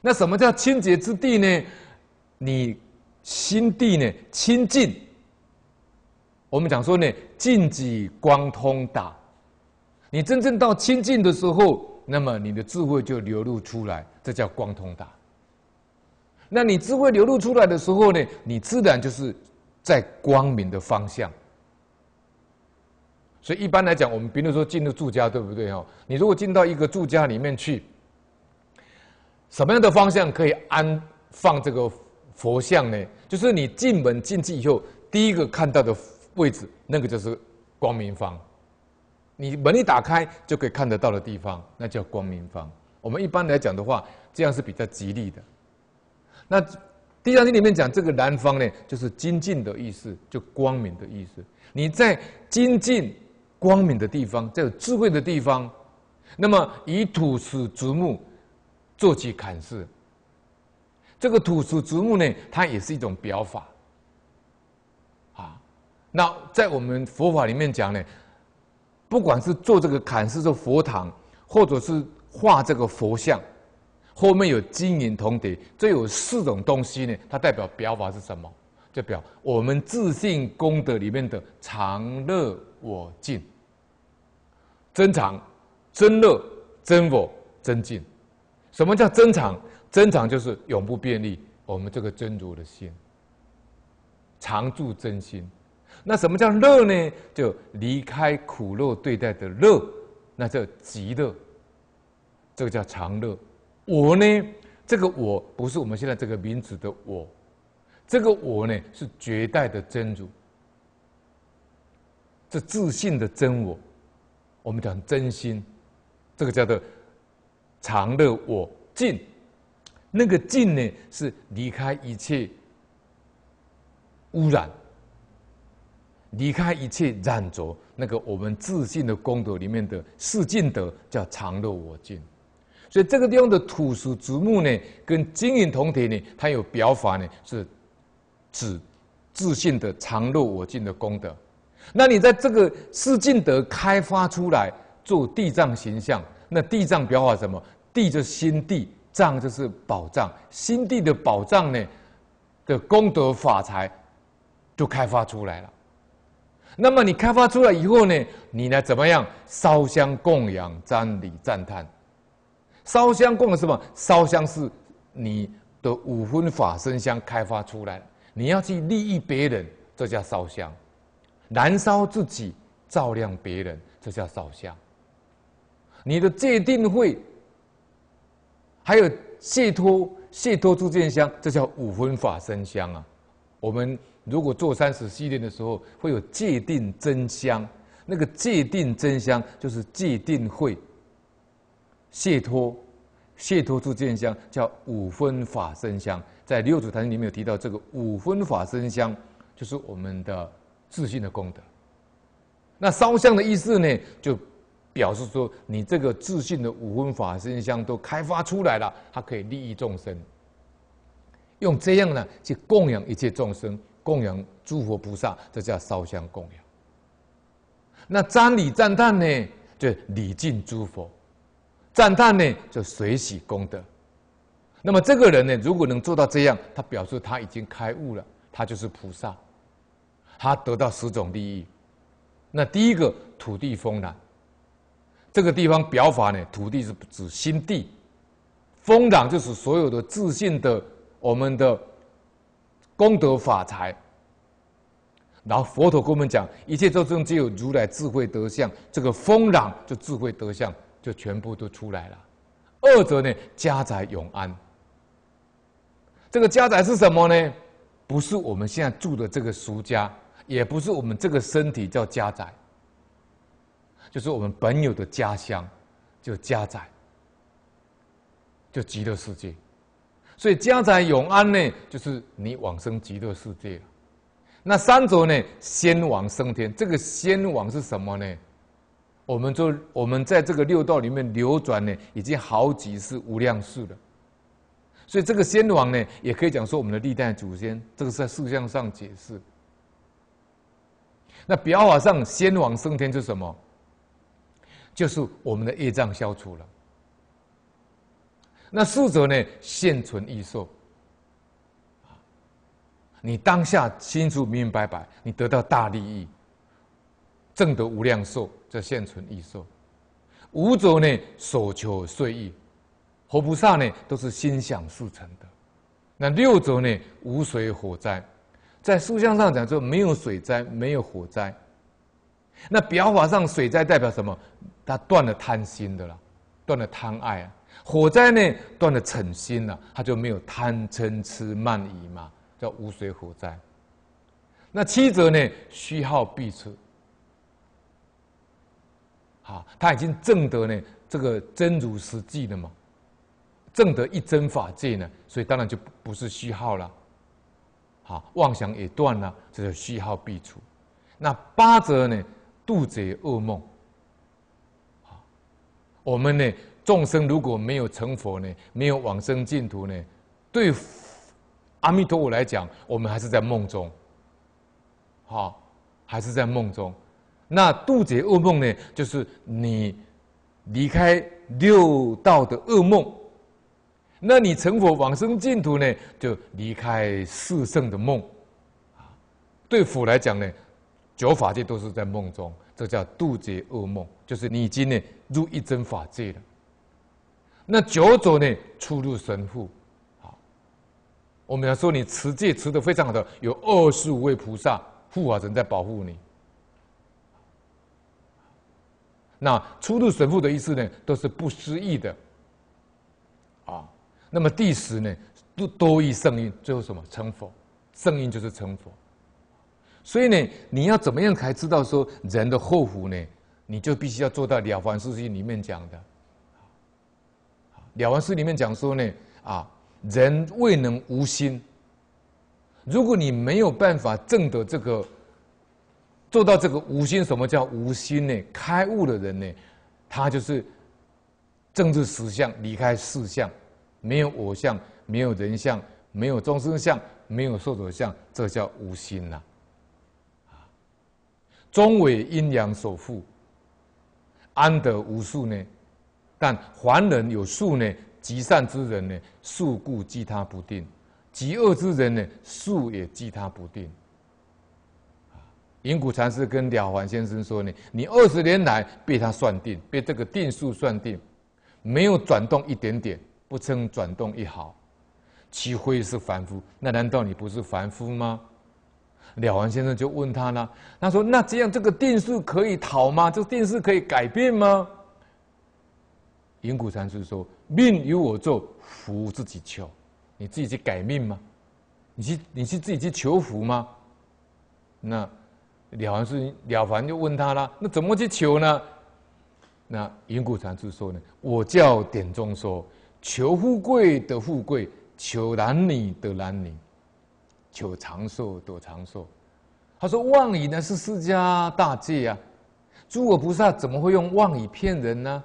那什么叫清洁之地呢？你心地呢清净？我们讲说呢，净即光通达。你真正到清净的时候，那么你的智慧就流露出来，这叫光通达。那你智慧流露出来的时候呢，你自然就是在光明的方向。所以一般来讲，我们比如说进入住家，对不对哈？你如果进到一个住家里面去，什么样的方向可以安放这个佛像呢？就是你进门进去以后，第一个看到的位置，那个就是光明方。你门一打开就可以看得到的地方，那叫光明方。我们一般来讲的话，这样是比较吉利的。那《地藏经》里面讲这个南方呢，就是精进的意思，就光明的意思。你在精进。光明的地方，在有智慧的地方，那么以土石竹木做起砍式。这个土石植木呢，它也是一种表法啊。那在我们佛法里面讲呢，不管是做这个砍式做佛堂，或者是画这个佛像，后面有金银铜铁，这有四种东西呢，它代表表法是什么？就表我们自信功德里面的常乐我净。真常、真乐、真我、真净。什么叫真常？真常就是永不变利，我们这个真如的心，常住真心。那什么叫乐呢？就离开苦乐对待的乐，那叫极乐，这个叫常乐。我呢，这个我不是我们现在这个名字的我，这个我呢是绝代的真如，这自信的真我。我们讲真心，这个叫做常乐我净。那个净呢，是离开一切污染，离开一切染浊。那个我们自信的功德里面的四净德叫常乐我净。所以这个地方的土石植木呢，跟金银铜铁呢，它有表法呢，是指自信的常乐我净的功德。那你在这个四境德开发出来做地藏形象，那地藏表法什么？地就是心地，藏就是宝藏。心地的宝藏呢，的功德法财，就开发出来了。那么你开发出来以后呢，你呢怎么样？烧香供养、瞻礼赞叹，烧香供的什么？烧香是你的五分法身香开发出来，你要去利益别人，这叫烧香。燃烧自己，照亮别人，这叫烧香。你的戒定慧，还有解托解托住建香，这叫五分法生香啊。我们如果做三十系列的时候，会有界定真香。那个界定真香就是界定会，解托解托住建香叫五分法生香。在六祖坛经里面有提到，这个五分法生香就是我们的。自信的功德，那烧香的意思呢，就表示说你这个自信的五分法身香都开发出来了，它可以利益众生，用这样呢去供养一切众生，供养诸佛菩萨，这叫烧香供养。那瞻礼赞叹呢，就礼敬诸佛；赞叹呢，就随喜功德。那么这个人呢，如果能做到这样，他表示他已经开悟了，他就是菩萨。他得到十种利益，那第一个土地丰壤，这个地方表法呢？土地是指心地，丰壤就是所有的自信的我们的功德法财。然后佛陀跟我们讲，一切众生皆只有如来智慧德相，这个丰壤就智慧德相就全部都出来了。二者呢，家宅永安。这个家宅是什么呢？不是我们现在住的这个俗家。也不是我们这个身体叫家宅，就是我们本有的家乡，就家宅，就极乐世界。所以家宅永安呢，就是你往生极乐世界了。那三者呢，先往升天。这个先王是什么呢？我们就我们在这个六道里面流转呢，已经好几世无量世了。所以这个先王呢，也可以讲说我们的历代祖先。这个是在事相上解释。那表法上，先王升天就是什么？就是我们的业障消除了。那四者呢，现存异寿。你当下清楚明明白白，你得到大利益，正得无量寿，则现存异寿。五者呢，所求遂意，活菩萨呢都是心想事成的。那六者呢，无水火灾。在书相上讲，说没有水灾，没有火灾。那表法上，水灾代表什么？它断了贪心的了，断了贪爱。啊。火灾呢，断了嗔心了，它就没有贪嗔痴慢疑嘛，叫无水火灾。那七则呢，虚耗必出。好，他已经证得呢，这个真如实际了嘛，证得一真法界呢，所以当然就不是虚耗了。好，妄想也断了，这叫虚耗必除。那八则呢？渡劫噩梦。好，我们呢众生如果没有成佛呢，没有往生净土呢，对阿弥陀佛来讲，我们还是在梦中。好，还是在梦中。那渡劫噩梦呢，就是你离开六道的噩梦。那你成佛往生净土呢，就离开四圣的梦，啊，对佛来讲呢，九法界都是在梦中，这叫渡劫噩梦，就是你已经呢入一真法界了。那九种呢出入神户，啊，我们要说你持戒持的非常好的，有二十五位菩萨护法神在保护你。那出入神户的意思呢，都是不失意的，啊。那么第十呢，多多益圣印，最后什么成佛？圣印就是成佛。所以呢，你要怎么样才知道说人的祸福呢？你就必须要做到《了凡四训》里面讲的，《了凡四训》里面讲说呢，啊，人未能无心。如果你没有办法正得这个，做到这个无心，什么叫无心呢？开悟的人呢，他就是政治十相，离开四相。没有偶像，没有人像，没有众生像，没有受者像，这叫无心呐。啊，终为阴阳所覆，安得无数呢？但凡人有数呢，积善之人呢，数故计他不定；极恶之人呢，数也计他不定。啊，云谷禅师跟了凡先生说呢：“你二十年来被他算定，被这个定数算定，没有转动一点点。”不曾转动一毫，其慧是凡夫。那难道你不是凡夫吗？了凡先生就问他了，他说：“那这样这个定数可以讨吗？这定数可以改变吗？”银谷禅师说：“命由我做，福自己求。你自己去改命吗？你去，你去自己去求福吗？”那了凡是了凡就问他了，那怎么去求呢？”那银谷禅师说：“呢，我叫典中说。”求富贵得富贵，求男女得男女，求长寿得长寿。他说妄语呢是释迦大戒啊，诸佛菩萨怎么会用妄语骗人呢？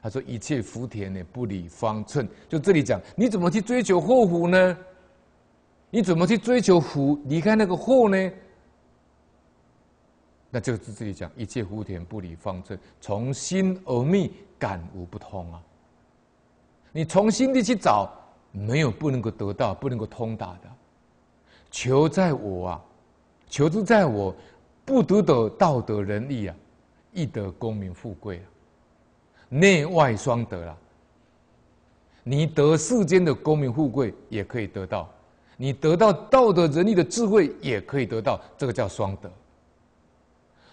他说一切福田呢不离方寸，就这里讲，你怎么去追求祸福呢？你怎么去追求福，离开那个祸呢？那就是这里讲一切福田不离方寸，从心而觅，感悟不通啊。你重新的去找，没有不能够得到、不能够通达的。求在我啊，求之在我，不独得道德仁义啊，亦得功名富贵啊，内外双德啊。你得世间的功名富贵也可以得到，你得到道德仁义的智慧也可以得到，这个叫双德。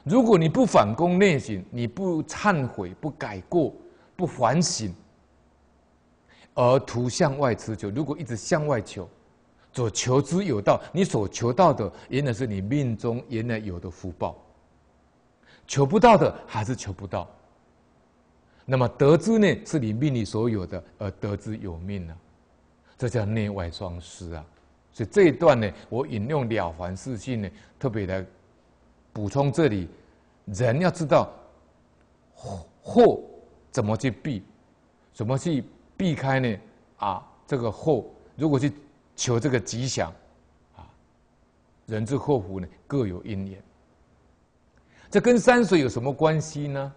如果你不反攻内省，你不忏悔、不改过、不反省。而图向外持久，如果一直向外求，所求之有道，你所求到的，原来是你命中原来有的福报；求不到的，还是求不到。那么得之呢，是你命里所有的，而得之有命呢，这叫内外双失啊。所以这一段呢，我引用《了凡四训》呢，特别来补充这里，人要知道祸怎么去避，怎么去。避开呢，啊，这个祸，如果去求这个吉祥，啊，人之祸福呢各有因缘。这跟山水有什么关系呢？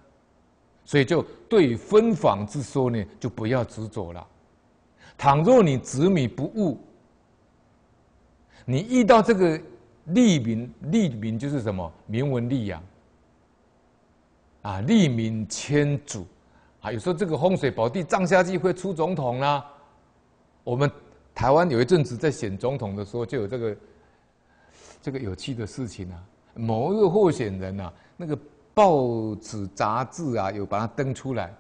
所以就对分房之说呢，就不要执着了。倘若你执迷不悟，你遇到这个利民，利民就是什么名闻利养，啊，利民千主。啊，有时候这个风水宝地葬下去会出总统啦。我们台湾有一阵子在选总统的时候，就有这个这个有趣的事情啊。某一个候选人啊，那个报纸杂志啊，有把它登出来。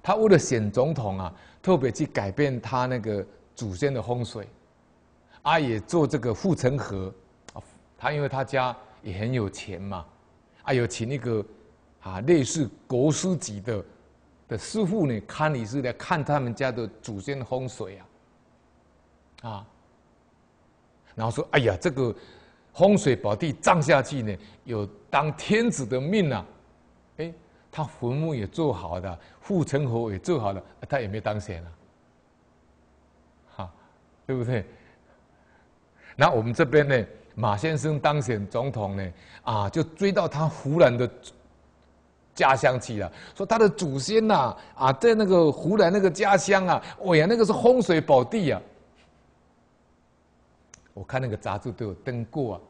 他为了选总统啊，特别去改变他那个祖先的风水，啊也做这个护城河。他因为他家也很有钱嘛，啊有请一个啊类似国师级的。师傅呢，看你是来看他们家的祖先风水啊，啊，然后说，哎呀，这个风水宝地葬下去呢，有当天子的命啊，哎，他坟墓也做好了，护城河也做好了，他也没当选啊，好，对不对？那我们这边呢，马先生当选总统呢，啊，就追到他湖南的。家乡去了，说他的祖先呐，啊，在那个湖南那个家乡啊，哎呀，那个是风水宝地啊。我看那个杂志都有登过。啊。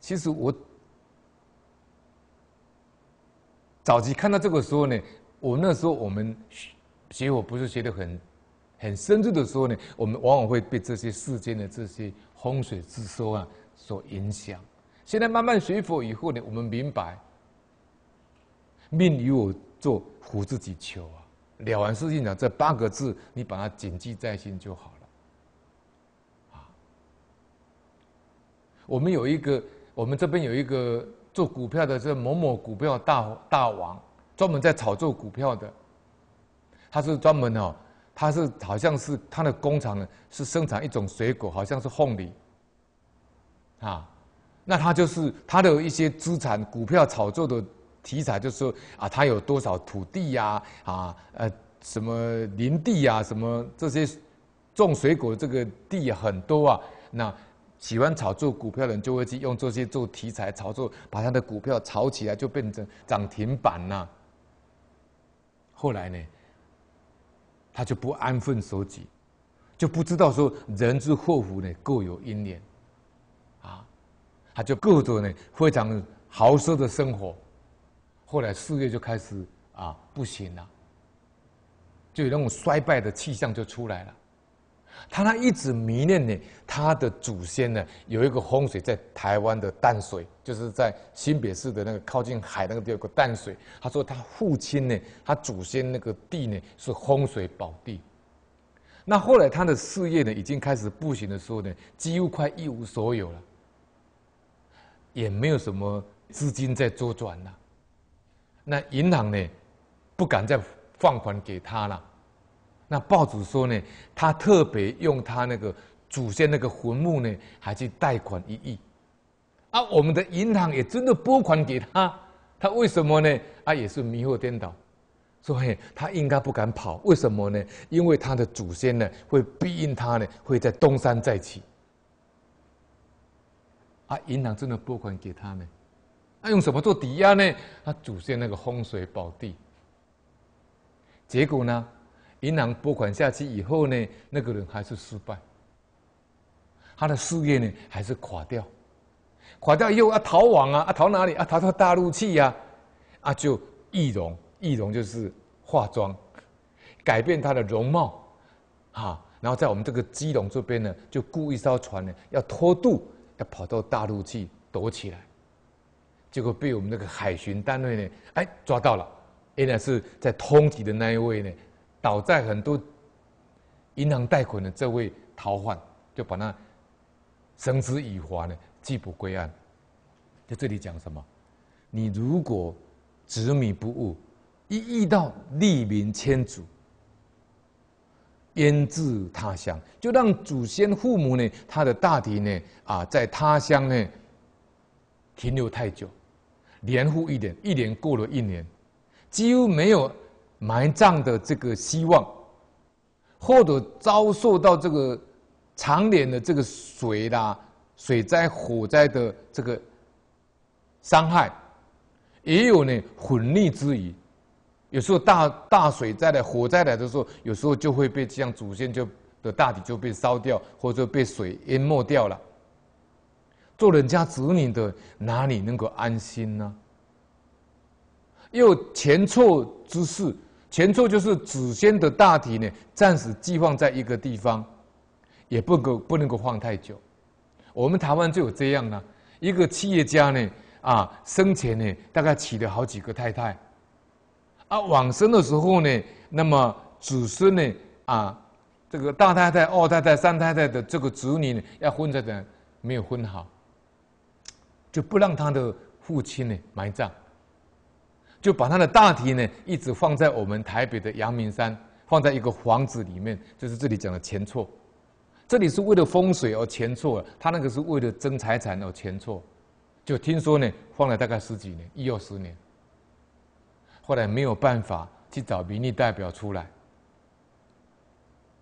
其实我早期看到这个时候呢，我那时候我们学佛不是学的很很深入的时候呢，我们往往会被这些世间的这些风水之说啊所影响。现在慢慢学佛以后呢，我们明白。命由我做，福自己求啊！了然事情了，这八个字你把它谨记在心就好了。啊，我们有一个，我们这边有一个做股票的，这某某股票大大王，专门在炒作股票的。他是专门哦，他是好像是他的工厂是生产一种水果，好像是凤梨。啊，那他就是他的一些资产，股票炒作的。题材就是说啊，他有多少土地呀？啊，呃，什么林地呀？什么这些种水果这个地很多啊。那喜欢炒作股票的人就会去用这些做题材炒作，把他的股票炒起来，就变成涨停板呐。后来呢，他就不安分守己，就不知道说人之祸福呢各有因缘，啊，他就过着呢非常豪奢的生活。后来事业就开始啊不行了，就有那种衰败的气象就出来了。他呢一直迷恋呢，他的祖先呢有一个风水在台湾的淡水，就是在新北市的那个靠近海那个地方淡水。他说他父亲呢，他祖先那个地呢是风水宝地。那后来他的事业呢已经开始不行的时候呢，几乎快一无所有了，也没有什么资金在周转了。那银行呢，不敢再放款给他了。那报纸说呢，他特别用他那个祖先那个坟墓呢，还去贷款一亿。啊，我们的银行也真的拨款给他，他为什么呢？他也是迷惑颠倒，所以他应该不敢跑。为什么呢？因为他的祖先呢，会庇荫他呢，会在东山再起。啊，银行真的拨款给他呢。那用什么做抵押呢？他祖先那个风水宝地。结果呢，银行拨款下去以后呢，那个人还是失败，他的事业呢还是垮掉，垮掉以后啊逃亡啊！啊逃哪里啊？逃到大陆去呀！啊就易容，易容就是化妆，改变他的容貌，啊，然后在我们这个基隆这边呢，就雇一艘船呢，要偷渡，要跑到大陆去躲起来。结果被我们那个海巡单位呢，哎，抓到了，原来是在通缉的那一位呢，倒在很多，银行贷款的这位逃犯，就把他绳之以法呢，缉捕归案。在这里讲什么？你如果执迷不悟，一遇到利民千主，焉制他乡？就让祖先父母呢，他的大体呢，啊，在他乡呢停留太久。年复一点，一年过了一年，几乎没有埋葬的这个希望，或者遭受到这个常年的这个水啦、水灾、火灾的这个伤害，也有呢混溺之疑。有时候大大水灾来、火灾来的时候，有时候就会被像祖先就的大体就被烧掉，或者被水淹没掉了。做人家子女的哪里能够安心呢？又前错之事，前错就是祖先的大体呢，暂时寄放在一个地方，也不够，不能够放太久。我们台湾就有这样呢，一个企业家呢，啊，生前呢，大概娶了好几个太太，啊，往生的时候呢，那么子孙呢，啊，这个大太太、二太太、三太太的这个子女呢，要混在的没有混好。就不让他的父亲呢埋葬，就把他的大体呢一直放在我们台北的阳明山，放在一个房子里面，就是这里讲的前错，这里是为了风水而前错，他那个是为了争财产而前错，就听说呢放了大概十几年，一二十年，后来没有办法去找民意代表出来，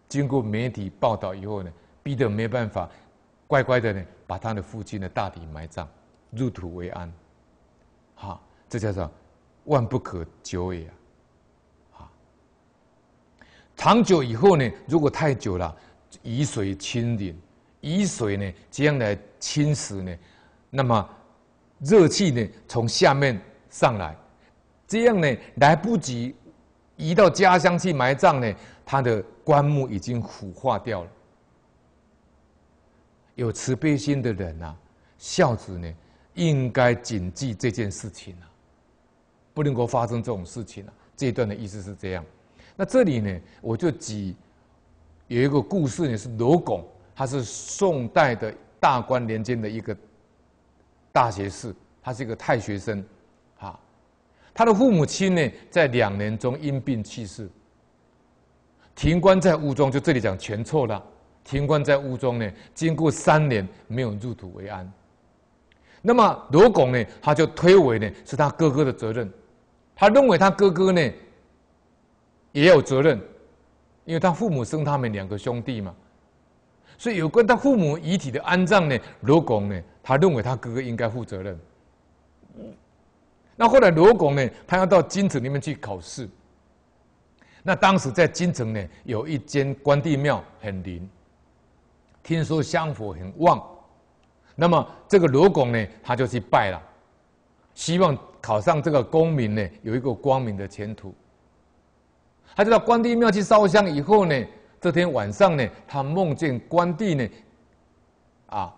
经过媒体报道以后呢，逼得没办法，乖乖的呢把他的父亲的大体埋葬。入土为安，好，这叫做万不可久也啊！长久以后呢，如果太久了，雨水侵顶，雨水呢将来侵蚀呢，那么热气呢从下面上来，这样呢来不及移到家乡去埋葬呢，他的棺木已经腐化掉了。有慈悲心的人呐，孝子呢。应该谨记这件事情啊，不能够发生这种事情啊。这一段的意思是这样。那这里呢，我就举有一个故事呢，是罗拱，他是宋代的大观年间的一个大学士，他是一个太学生，啊，他的父母亲呢，在两年中因病去世，停棺在屋中，就这里讲全错了，停棺在屋中呢，经过三年没有入土为安。那么罗巩呢，他就推诿呢，是他哥哥的责任。他认为他哥哥呢也有责任，因为他父母生他们两个兄弟嘛。所以有关他父母遗体的安葬呢，罗巩呢，他认为他哥哥应该负责任。那后来罗巩呢，他要到京城里面去考试。那当时在京城呢，有一间关帝庙很灵，听说香火很旺。那么这个罗巩呢，他就去拜了，希望考上这个功名呢，有一个光明的前途。他就到关帝庙去烧香以后呢，这天晚上呢，他梦见关帝呢，啊，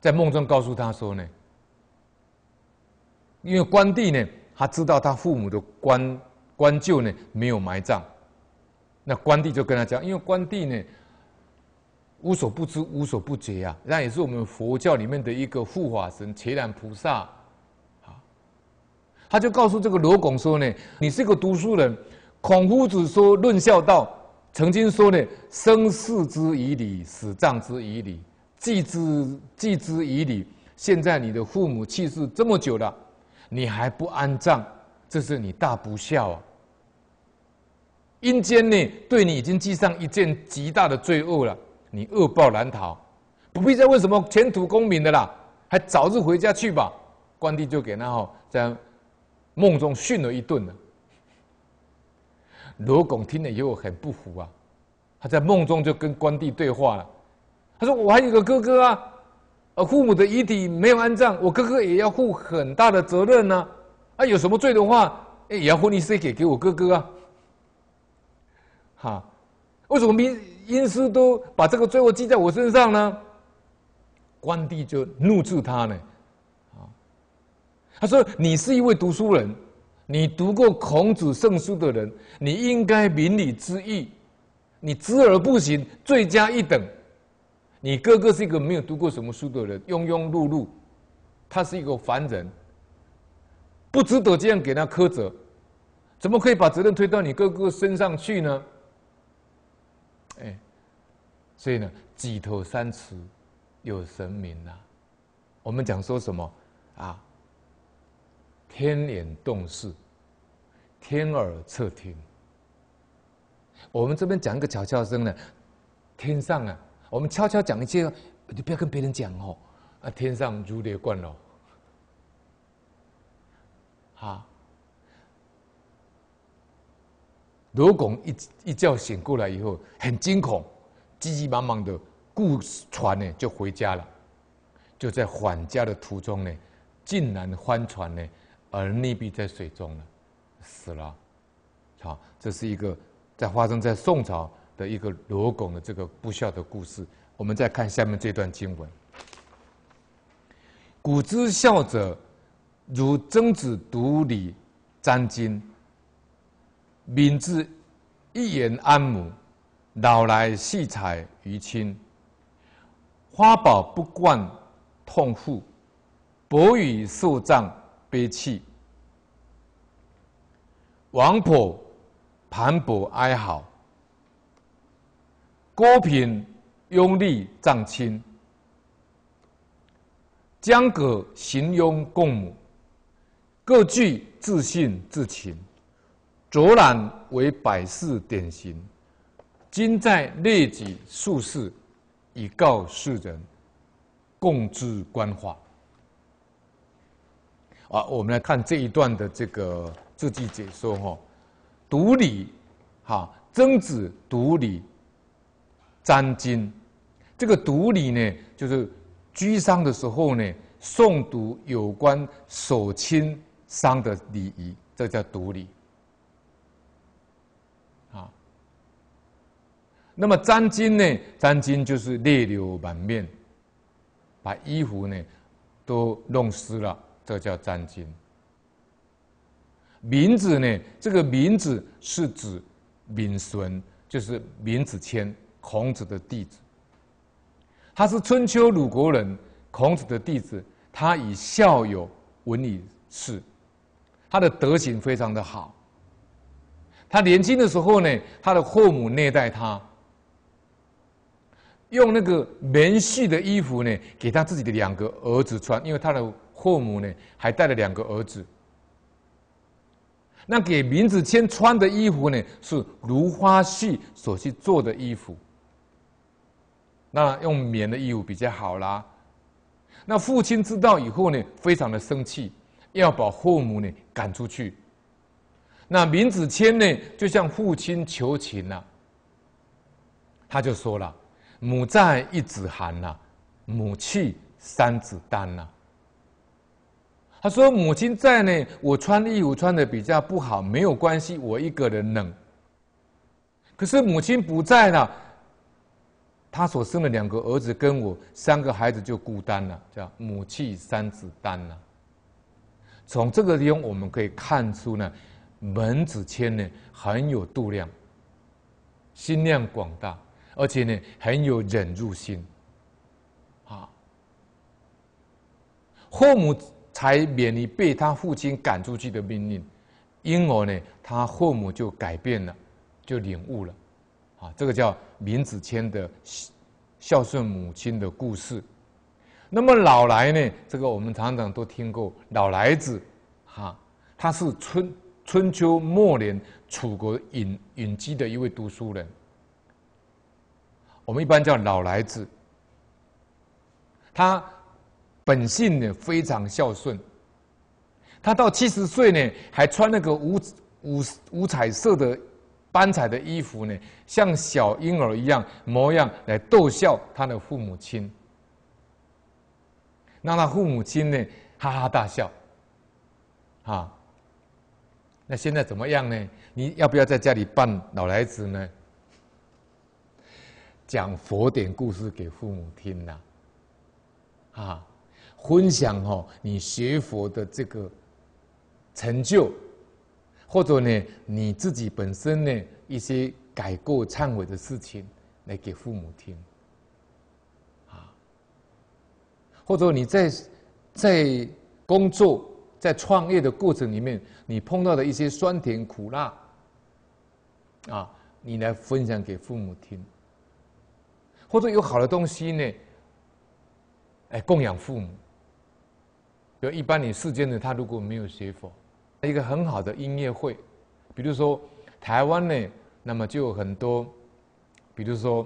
在梦中告诉他说呢，因为关帝呢，他知道他父母的关关舅呢没有埋葬，那关帝就跟他讲，因为关帝呢。无所不知，无所不觉啊，那也是我们佛教里面的一个护法神——伽蓝菩萨，啊，他就告诉这个罗拱说呢：“你是个读书人，孔夫子说论孝道，曾经说呢：生事之以礼，死葬之以礼，祭之祭之以礼。现在你的父母去世这么久了，你还不安葬，这是你大不孝啊！阴间呢，对你已经记上一件极大的罪恶了。”你恶报难逃，不必再问什么前途功名的啦，还早日回家去吧。关帝就给那号在梦中训了一顿呢。罗拱听了以后很不服啊，他在梦中就跟关帝对话了。他说：“我还有个哥哥啊，呃，父母的遗体没有安葬，我哥哥也要负很大的责任呢。啊，有什么罪的话，哎，也要分礼些给给我哥哥啊。”哈，为什么明因司都把这个罪过记在我身上呢，官帝就怒斥他呢，啊，他说你是一位读书人，你读过孔子圣书的人，你应该明理知义，你知而不行，罪加一等。你哥哥是一个没有读过什么书的人，庸庸碌碌，他是一个凡人，不值得这样给他苛责，怎么可以把责任推到你哥哥身上去呢？哎，所以呢，举头三尺，有神明呐。我们讲说什么啊？天眼洞视，天耳测听。我们这边讲一个悄悄声呢，天上啊，我们悄悄讲一些，你不要跟别人讲哦。啊，天上如雷贯耳，好。罗拱一一觉醒过来以后，很惊恐，急急忙忙的雇船呢，就回家了。就在返家的途中呢，竟然翻船呢，而溺毙在水中了，死了。好，这是一个在发生在宋朝的一个罗拱的这个不孝的故事。我们再看下面这段经文：古之孝者，如曾子读礼，章经。敏智一言安母，老来戏彩于亲。花宝不惯痛哭，博雨受杖悲泣。王婆盘剥哀嚎，郭平拥立葬亲。江葛行佣共母，各具自信自情。卓览为百世典型，今在列举数事，以告世人，共知观化。啊，我们来看这一段的这个字句解说哈。读礼，哈，曾子读礼，占今，这个读礼呢，就是居丧的时候呢，诵读有关守亲丧的礼仪，这叫读礼。那么沾巾呢？沾巾就是泪流满面，把衣服呢都弄湿了，这叫沾巾。名字呢？这个名字是指闵孙，就是闵子骞，孔子的弟子。他是春秋鲁国人，孔子的弟子，他以孝友闻以世，他的德行非常的好。他年轻的时候呢，他的后母虐待他。用那个棉絮的衣服呢，给他自己的两个儿子穿，因为他的后母呢还带了两个儿子。那给闵子骞穿的衣服呢，是如花絮所去做的衣服。那用棉的衣服比较好啦。那父亲知道以后呢，非常的生气，要把后母呢赶出去。那闵子骞呢，就向父亲求情了。他就说了。母在一子寒呐，母气三子丹呐。他说：“母亲在呢，我穿衣服穿的比较不好，没有关系，我一个人冷。可是母亲不在了，他所生的两个儿子跟我三个孩子就孤单了，叫母气三子丹呐。从这个地方我们可以看出呢，门子谦呢很有度量，心量广大。”而且呢，很有忍辱心，啊，霍母才免于被他父亲赶出去的命令，因而呢，他霍母就改变了，就领悟了，啊，这个叫闵子骞的孝顺母亲的故事。那么老来呢，这个我们常常都听过老来子，哈，他是春春秋末年楚国隐隐居的一位读书人。我们一般叫老来子，他本性呢非常孝顺，他到七十岁呢还穿那个五五五彩色的斑彩的衣服呢，像小婴儿一样模样来逗笑他的父母亲，让他父母亲呢哈哈大笑，啊，那现在怎么样呢？你要不要在家里扮老来子呢？讲佛典故事给父母听呐，啊，分享哦，你学佛的这个成就，或者呢，你自己本身呢一些改过忏悔的事情来给父母听，啊，或者你在在工作、在创业的过程里面，你碰到的一些酸甜苦辣，啊，你来分享给父母听。或者有好的东西呢，哎，供养父母。就一般你世间的他如果没有学佛，一个很好的音乐会，比如说台湾呢，那么就有很多，比如说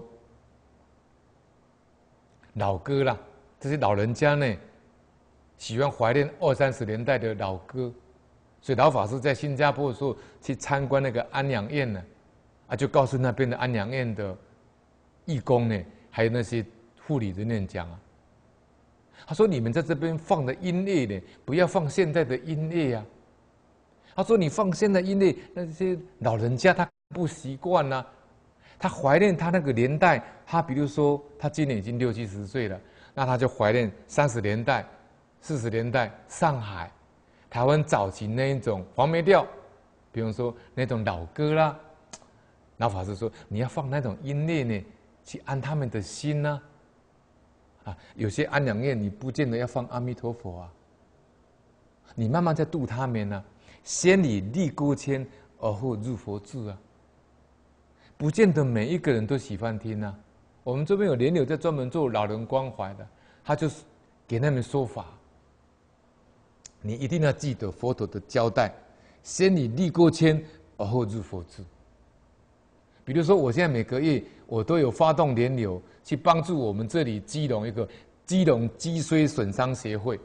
老歌啦，这些老人家呢喜欢怀念二三十年代的老歌，所以老法师在新加坡的时候去参观那个安养院呢，啊，就告诉那边的安养院的义工呢。还有那些护理人员讲啊，他说：“你们在这边放的音乐呢，不要放现在的音乐呀。”他说：“你放现在音乐，那些老人家他不习惯呐，他怀念他那个年代。他比如说，他今年已经六七十岁了，那他就怀念三十年代、四十年代上海、台湾早期那一种黄梅调，比如说那种老歌啦。”老法师说：“你要放那种音乐呢？”去安他们的心呢，啊，有些安养院你不见得要放阿弥陀佛啊，你慢慢在度他们呢，先以立过千而后入佛智啊，不见得每一个人都喜欢听啊。我们这边有莲友在专门做老人关怀的，他就是给他们说法，你一定要记得佛陀的交代，先以立过千而后入佛智。比如说我现在每个月。我都有发动联友去帮助我们这里基隆一个基隆脊髓损伤协会，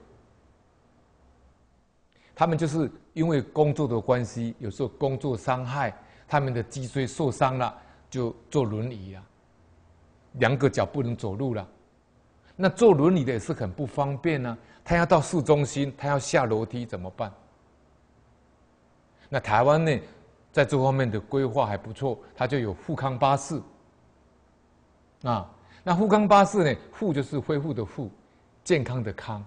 他们就是因为工作的关系，有时候工作伤害他们的脊椎受伤了，就坐轮椅啊，两个脚不能走路了，那坐轮椅的也是很不方便呢。他要到市中心，他要下楼梯怎么办？那台湾呢，在这方面的规划还不错，它就有富康巴士。啊，那富康巴士呢？富就是恢复的富，健康的康，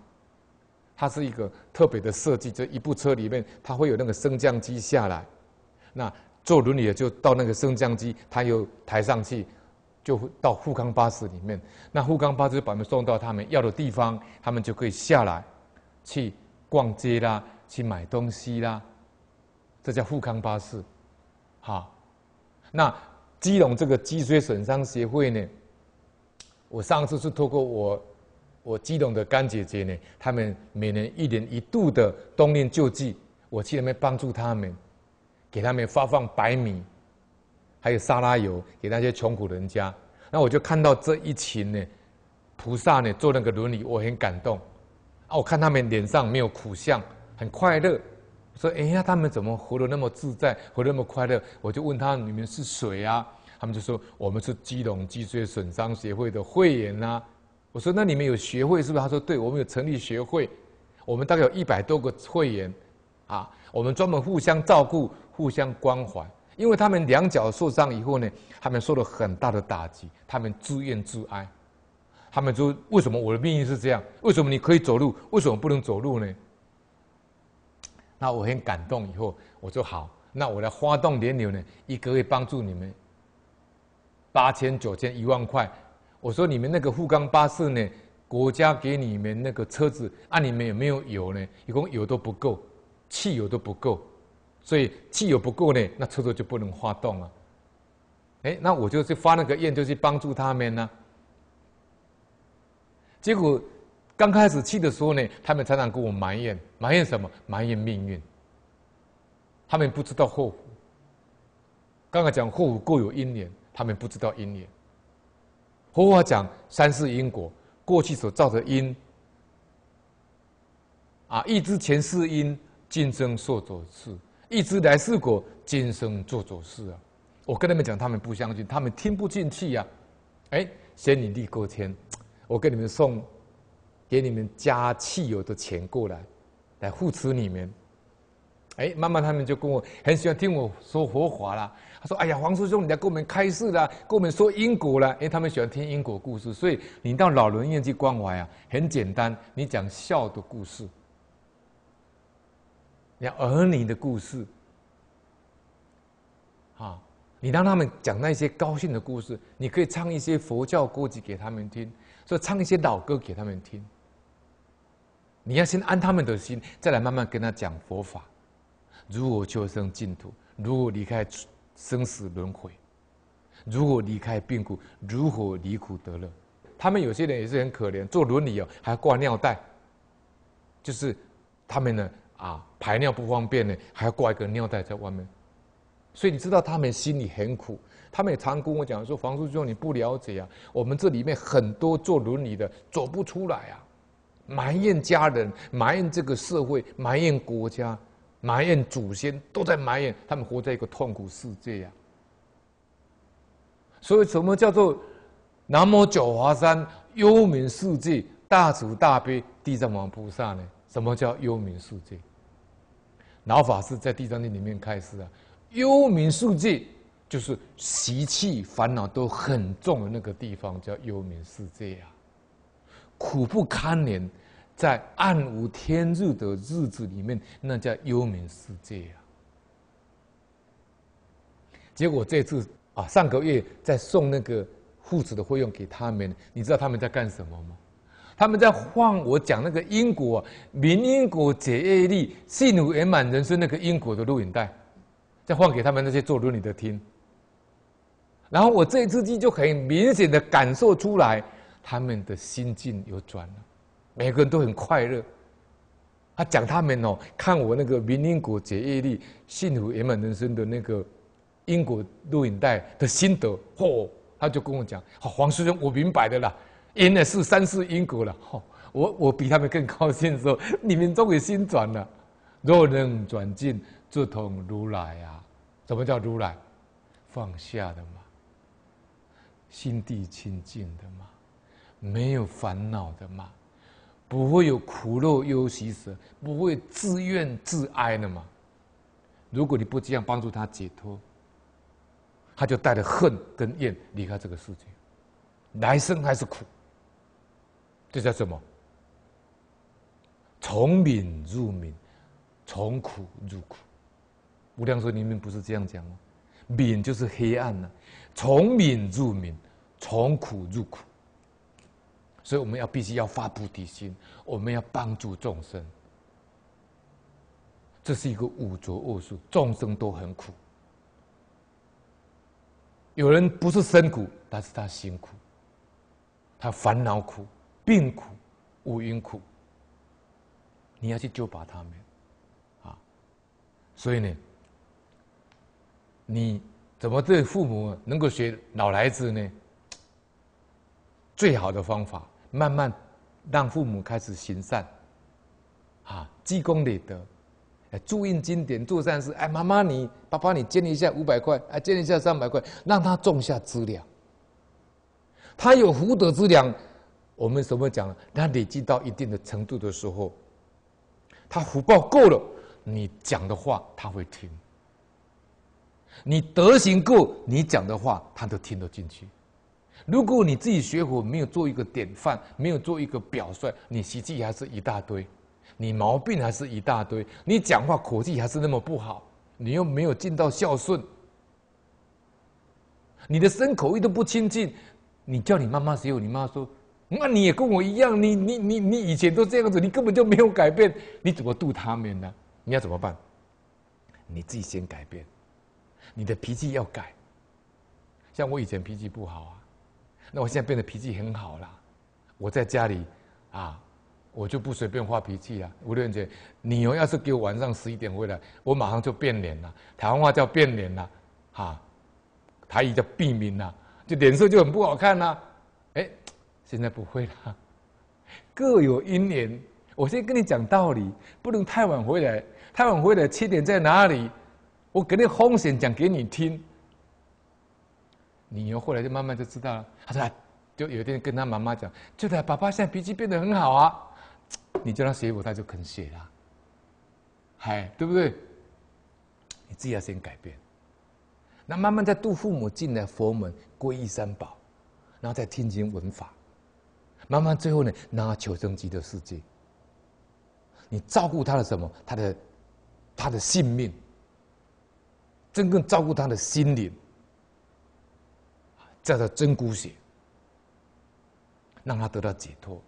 它是一个特别的设计。这一部车里面，它会有那个升降机下来，那坐轮椅的就到那个升降机，它又抬上去，就到富康巴士里面。那富康巴士把他们送到他们要的地方，他们就可以下来，去逛街啦，去买东西啦，这叫富康巴士，哈。那基隆这个脊髓损伤协会呢？我上次是透过我，我基隆的干姐姐呢，他们每年一年一度的冬令救济，我去那边帮助他们，给他们发放白米，还有沙拉油给那些穷苦人家。那我就看到这一群呢，菩萨呢做那个轮理，我很感动。啊，我看他们脸上没有苦相，很快乐。说，哎呀，他们怎么活得那么自在，活得那么快乐？我就问他你们是谁啊？他们就说：“我们是基隆脊椎损伤协会的会员呐。”我说：“那你们有学会是不是？”他说：“对，我们有成立学会，我们大概有一百多个会员，啊，我们专门互相照顾、互相关怀。因为他们两脚受伤以后呢，他们受了很大的打击，他们自怨自哀，他们说：‘为什么我的命运是这样？为什么你可以走路，为什么不能走路呢？’”那我很感动，以后我就好，那我来发动点流呢，一个会帮助你们。八千、九千、一万块，我说你们那个沪港巴士呢？国家给你们那个车子，啊，你们有没有油呢？一共油都不够，汽油都不够，所以汽油不够呢，那车子就不能发动了。哎，那我就去发那个愿，就去帮助他们呢。结果刚开始去的时候呢，他们常常跟我埋怨，埋怨什么？埋怨命运。他们不知道祸福。刚刚讲祸福各有因缘。他们不知道因缘，佛法讲三世因果，过去所造的因，啊，一知前世因，今生做做事；一知来世果，今生做做事啊。我跟他们讲，他们不相信，他们听不进去啊。哎，仙女立过天，我给你们送，给你们加汽油的钱过来，来扶持你们。哎，慢慢他们就跟我很喜欢听我说佛法了。他说：“哎呀，黄师兄，你来给我们开示了，跟我们说因果了。哎，他们喜欢听因果故事，所以你到老人院去关怀啊，很简单，你讲孝的故事，讲儿女的故事，啊，你让他们讲那些高兴的故事。你可以唱一些佛教歌曲给他们听，说唱一些老歌给他们听。你要先安他们的心，再来慢慢跟他讲佛法，如何求生净土，如何离开。”生死轮回，如何离开病苦？如何离苦得乐？他们有些人也是很可怜，做伦理哦，还挂尿袋，就是他们呢啊排尿不方便呢，还要挂一个尿袋在外面。所以你知道他们心里很苦。他们也常跟我讲说：“黄叔兄，你不了解啊，我们这里面很多做伦理的走不出来啊，埋怨家人，埋怨这个社会，埋怨国家。”埋怨祖先都在埋怨，他们活在一个痛苦世界呀。所以，什么叫做南无九华山幽冥世界大慈大悲地藏王菩萨呢？什么叫幽冥世界？老法师在地藏经里面开示啊，幽冥世界就是习气烦恼都很重的那个地方，叫幽冥世界呀，苦不堪言。在暗无天日的日子里面，那叫幽冥世界啊！结果这次啊，上个月在送那个护持的费用给他们，你知道他们在干什么吗？他们在换我讲那个因果民因果解业力信如圆满人生那个因果的录影带，再换给他们那些做伦理的听。然后我这一次机就可以明显的感受出来，他们的心境有转了。每个人都很快乐。他讲他们哦，看我那个明因果解业力、幸福圆满人生的那个因果录影带的心得，嚯，他就跟我讲：“黄师兄，我明白的啦，因呢是三世因果了。”哈，我我比他们更高兴说：“你们终于心转了，若能转进，即同如来啊！什么叫如来？放下的嘛，心地清净的嘛，没有烦恼的嘛。”不会有苦乐忧喜舍，不会自怨自哀的嘛？如果你不这样帮助他解脱，他就带着恨跟怨离开这个世界，来生还是苦。这叫什么？从敏入敏，从苦入苦。无量说你们不是这样讲吗？敏就是黑暗呢，从敏入敏，从苦入苦。所以我们要必须要发菩提心，我们要帮助众生。这是一个五浊恶数，众生都很苦。有人不是身苦，但是他心苦，他烦恼苦、病苦、五蕴苦。你要去救拔他们，啊！所以呢，你怎么对父母能够学老来子呢？最好的方法。慢慢让父母开始行善，啊，积功累德，哎，注印经典，做善事。哎，妈妈，你爸爸，你借你一下五百块，哎，借你一下三百块，让他种下资粮。他有福德资粮，我们什么讲？他累积到一定的程度的时候，他福报够了，你讲的话他会听。你德行够，你讲的话他都听得进去。如果你自己学佛没有做一个典范，没有做一个表率，你习气还是一大堆，你毛病还是一大堆，你讲话口气还是那么不好，你又没有尽到孝顺，你的生口意都不亲近，你叫你妈妈时候，你妈说，那你也跟我一样，你你你你以前都这样子，你根本就没有改变，你怎么度他们呢？你要怎么办？你自己先改变，你的脾气要改。像我以前脾气不好啊。那我现在变得脾气很好啦，我在家里，啊，我就不随便发脾气了。吴润姐，你如要是给我晚上十一点回来，我马上就变脸了。台湾话叫变脸了，哈，台语叫避面了，就脸色就很不好看了。哎，现在不会了，各有因缘。我先跟你讲道理，不能太晚回来，太晚回来七点在哪里？我肯你风险讲给你听。你又后来就慢慢就知道了。他说：“就有一天跟他妈妈讲，就在爸爸现在脾气变得很好啊。”你叫他写，我他就肯写了。嗨，对不对？你自己要先改变。那慢慢在度父母进来佛门皈依三宝，然后再听经闻法，慢慢最后呢，然后求生极乐世界。你照顾他的什么？他的，他的性命，真正照顾他的心灵。叫做真姑血，让他得到解脱。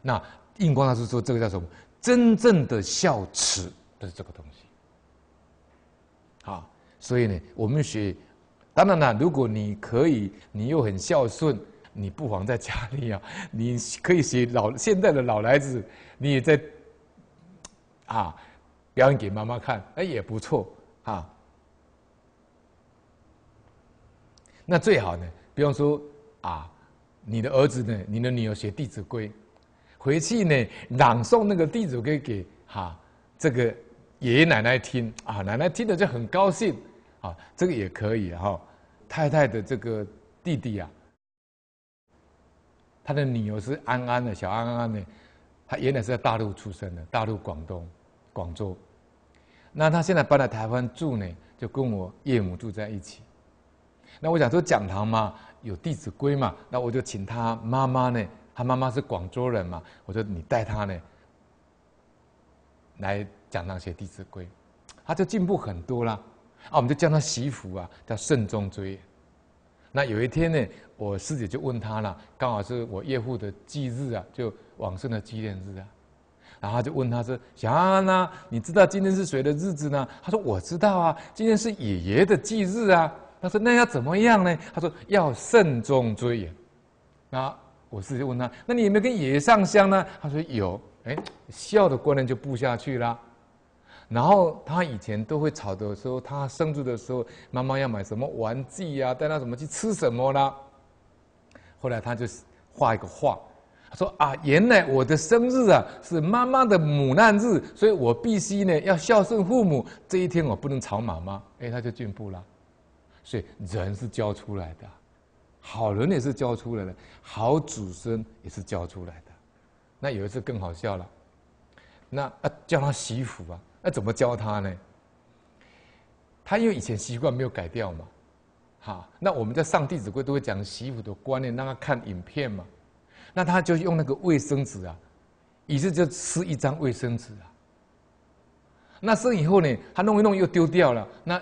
那印光大师说，这个叫什么？真正的孝慈，就是这个东西。啊，所以呢，我们学，当然了，如果你可以，你又很孝顺，你不妨在家里啊，你可以学老现在的老来子，你也在，啊，表演给妈妈看，哎，也不错啊。那最好呢？比方说啊，你的儿子呢，你的女儿学《弟子规》，回去呢朗诵那个《弟子规》给哈这个爷爷奶奶听啊，奶奶听了就很高兴啊，这个也可以哈。太太的这个弟弟啊，他的女儿是安安的小安安呢，他原来是在大陆出生的，大陆广东广州，那他现在搬到台湾住呢，就跟我岳母住在一起。那我想说讲堂嘛，有《弟子规》嘛，那我就请他妈妈呢，他妈妈是广州人嘛，我说你带他呢，来讲那些《弟子规》，他就进步很多啦。啊，我们就叫他媳妇啊，叫慎终追那有一天呢，我师姐就问他了，刚好是我岳父的忌日啊，就往生的纪念日啊，然后就问他说：“小安啊，你知道今天是谁的日子呢？”他说：“我知道啊，今天是爷爷的忌日啊。”他说：“那要怎么样呢？”他说：“要慎重追远。”那我直接问他：“那你有没有跟爷上香呢？”他说：“有。”哎，孝的观念就布下去啦。然后他以前都会吵时说：“他生日的时候，妈妈要买什么玩具呀？带他怎么去吃什么啦。后来他就画一个画，他说：“啊，原来我的生日啊是妈妈的母难日，所以我必须呢要孝顺父母。这一天我不能吵妈妈。”哎，他就进步了。所以人是教出来的，好人也是教出来的，好祖孙也是教出来的。那有一次更好笑了，那啊教他洗衣服啊，那怎么教他呢？他因为以前习惯没有改掉嘛，哈。那我们在上《弟子规》都会讲洗衣服的观念，让他看影片嘛。那他就用那个卫生纸啊，一次就撕一张卫生纸啊。那生以后呢，他弄一弄又丢掉了，那。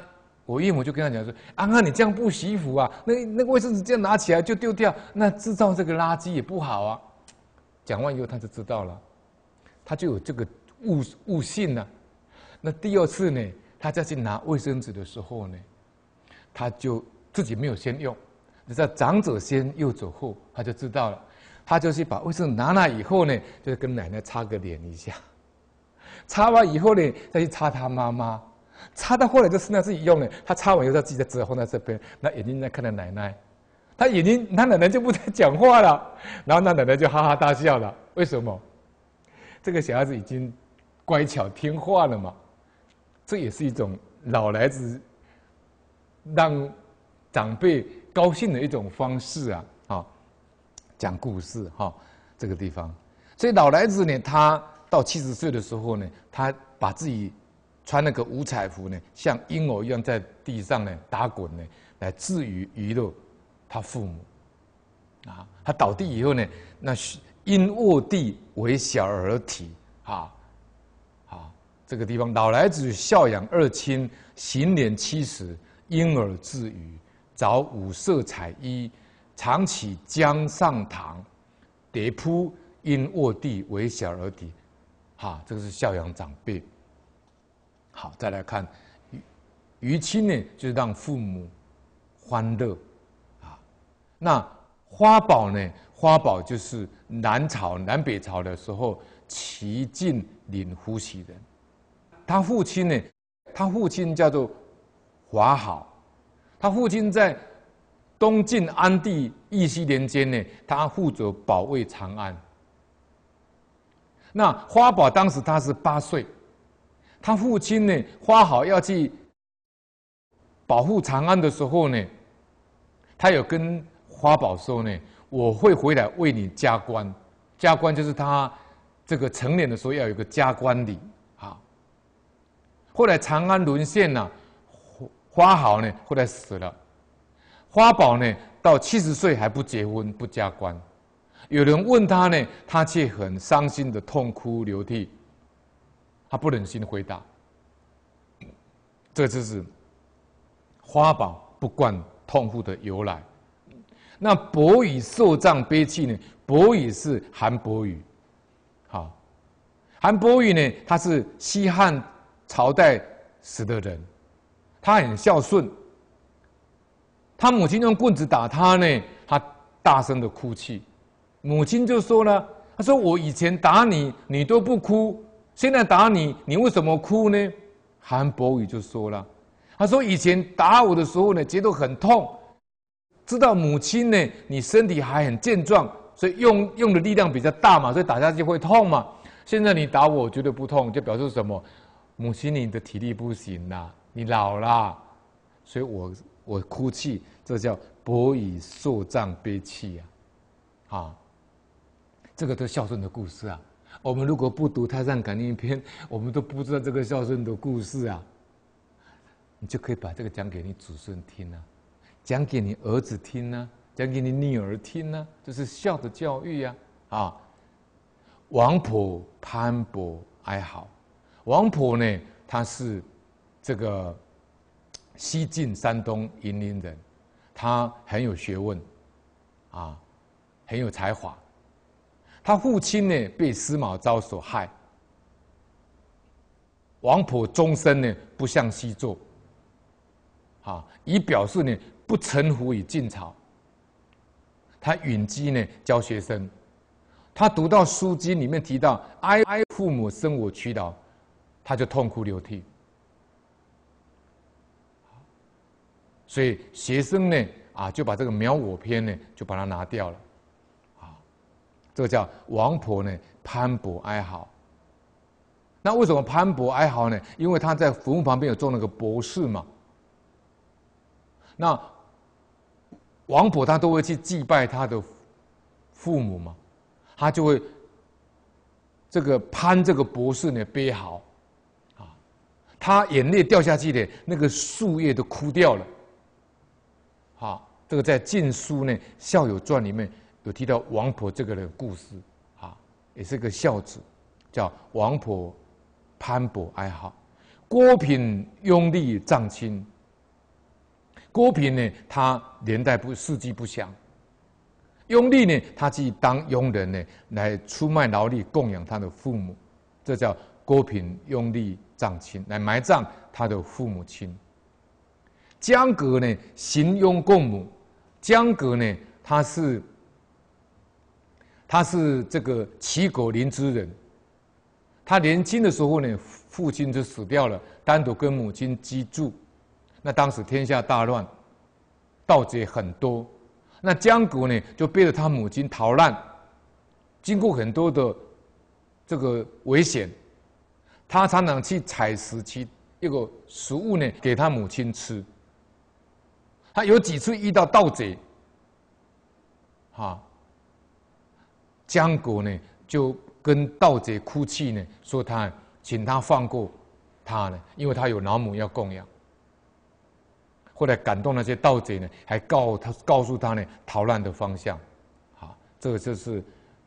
我岳母就跟他讲说：“啊安，你这样不洗衣服啊？那那个卫生纸这样拿起来就丢掉，那制造这个垃圾也不好啊。”讲完以后，他就知道了，他就有这个悟悟性了。那第二次呢，他再去拿卫生纸的时候呢，他就自己没有先用，你知道长者先，幼者后，他就知道了。他就去把卫生纸拿来以后呢，就跟奶奶擦个脸一下，擦完以后呢，再去擦他妈妈。擦到后来就剩下自己用了，他擦完又在自己再折放在这边，那眼睛在看着奶奶，他眼睛，他奶奶就不再讲话了，然后那奶奶就哈哈大笑了，为什么？这个小孩子已经乖巧听话了嘛，这也是一种老来子让长辈高兴的一种方式啊，啊，讲故事哈，这个地方，所以老来子呢，他到七十岁的时候呢，他把自己。穿那个五彩服呢，像婴儿一样在地上呢打滚呢，来自娱娱乐他父母，啊，他倒地以后呢，那是因卧地为小儿体，啊，啊，这个地方老来子孝养二亲，行年七十，婴儿自娱，着五色彩衣，常起江上堂，叠铺因卧地为小儿体，哈，这个是孝养长辈。好，再来看于于谦呢，就是让父母欢乐啊。那花宝呢？花宝就是南朝南北朝的时候齐晋领胡齐人，他父亲呢，他父亲叫做华好，他父亲在东晋安帝义熙年间呢，他负责保卫长安。那花宝当时他是八岁。他父亲呢，花好要去保护长安的时候呢，他有跟花宝说呢：“我会回来为你加官。”加官就是他这个成年的时候要有个加官礼啊。后来长安沦陷了，花花好呢，后来死了。花宝呢，到七十岁还不结婚不加官，有人问他呢，他却很伤心的痛哭流涕。他不忍心回答：“这就是花宝不惯痛苦的由来。那伯羽受杖悲泣呢？伯羽是韩伯羽，好，韩伯羽呢，他是西汉朝代死的人，他很孝顺。他母亲用棍子打他呢，他大声的哭泣。母亲就说了，他说我以前打你，你都不哭。”现在打你，你为什么哭呢？韩伯雨就说了，他说以前打我的时候呢，觉得很痛，知道母亲呢，你身体还很健壮，所以用用的力量比较大嘛，所以打下去会痛嘛。现在你打我，觉得不痛，就表示什么？母亲，你的体力不行啦，你老了，所以我我哭泣，这叫伯以受杖悲泣啊，啊，这个都孝顺的故事啊。我们如果不读《太上感应篇》，我们都不知道这个孝顺的故事啊。你就可以把这个讲给你子孙听啊，讲给你儿子听呢，讲给你女儿听呢，这是孝的教育呀！啊，王普潘博哀嚎，王普呢，他是这个西晋山东银陵人，他很有学问，啊，很有才华。他父亲呢被司马昭所害，王婆终身呢不向西坐，啊，以表示呢不臣服于晋朝。他允基呢教学生，他读到书籍里面提到“哀哀父母生我屈劳”，他就痛哭流涕。所以学生呢啊就把这个“描我篇呢就把它拿掉了。这个叫王婆呢，潘勃哀嚎。那为什么潘勃哀嚎呢？因为他在坟墓旁边有做那个博士嘛。那王婆她都会去祭拜她的父母嘛，她就会这个攀这个博士呢悲嚎，啊，她眼泪掉下去的，那个树叶都枯掉了。好，这个在《晋书》呢《孝友传》里面。有提到王婆这个人故事啊，也是个孝子，叫王婆潘博哀号。郭平庸力葬亲，郭平呢，他年代不事迹不详。拥立呢，他去当佣人呢，来出卖劳力供养他的父母，这叫郭平庸力葬亲，来埋葬他的父母亲。江革呢，行佣供母。江革呢，他是。他是这个齐国临淄人。他年轻的时候呢，父亲就死掉了，单独跟母亲居住。那当时天下大乱，盗贼很多。那江谷呢，就背着他母亲逃难，经过很多的这个危险。他常常去采食其一个食物呢，给他母亲吃。他有几次遇到盗贼，啊。江谷呢，就跟盗贼哭泣呢，说他请他放过他呢，因为他有老母要供养。后来感动那些盗贼呢，还告他告诉他呢逃难的方向。好，这个就是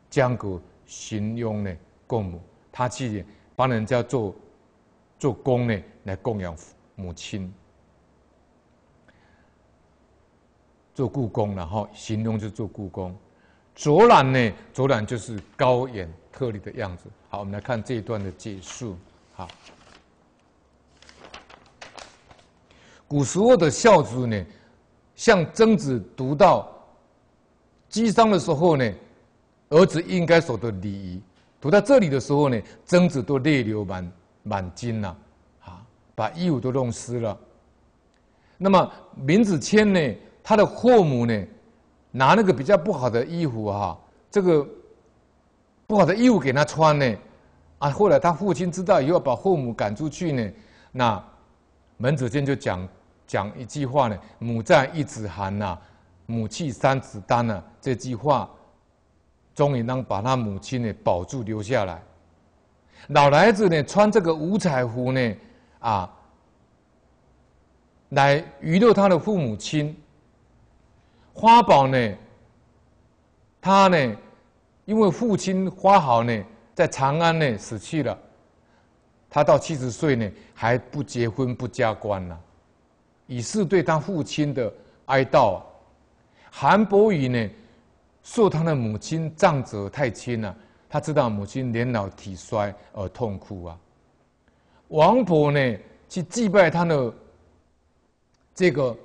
江谷行佣呢供母，他去帮人家做做工呢，来供养母亲，做故宫，然后形容就做故宫。左览呢，左览就是高远特立的样子。好，我们来看这一段的结束。好，古时候的孝子呢，向曾子读到《击伤》的时候呢，儿子应该守的礼仪，读到这里的时候呢，曾子都泪流满满襟了，啊，把衣服都弄湿了。那么闵子骞呢，他的父母呢？拿那个比较不好的衣服哈，这个不好的衣服给他穿呢，啊，后来他父亲知道以后把父母赶出去呢，那门子健就讲讲一句话呢，“母在一子寒呐，母气三子单呐”，这句话终于能把他母亲呢保住留下来。老来子呢穿这个五彩服呢，啊，来娱乐他的父母亲。花宝呢？他呢？因为父亲花好呢，在长安呢，死去了。他到七十岁呢，还不结婚不加官呢，以示对他父亲的哀悼。啊。韩伯宇呢，受他的母亲葬者太亲了，他知道母亲年老体衰而痛哭啊。王勃呢，去祭拜他的这个。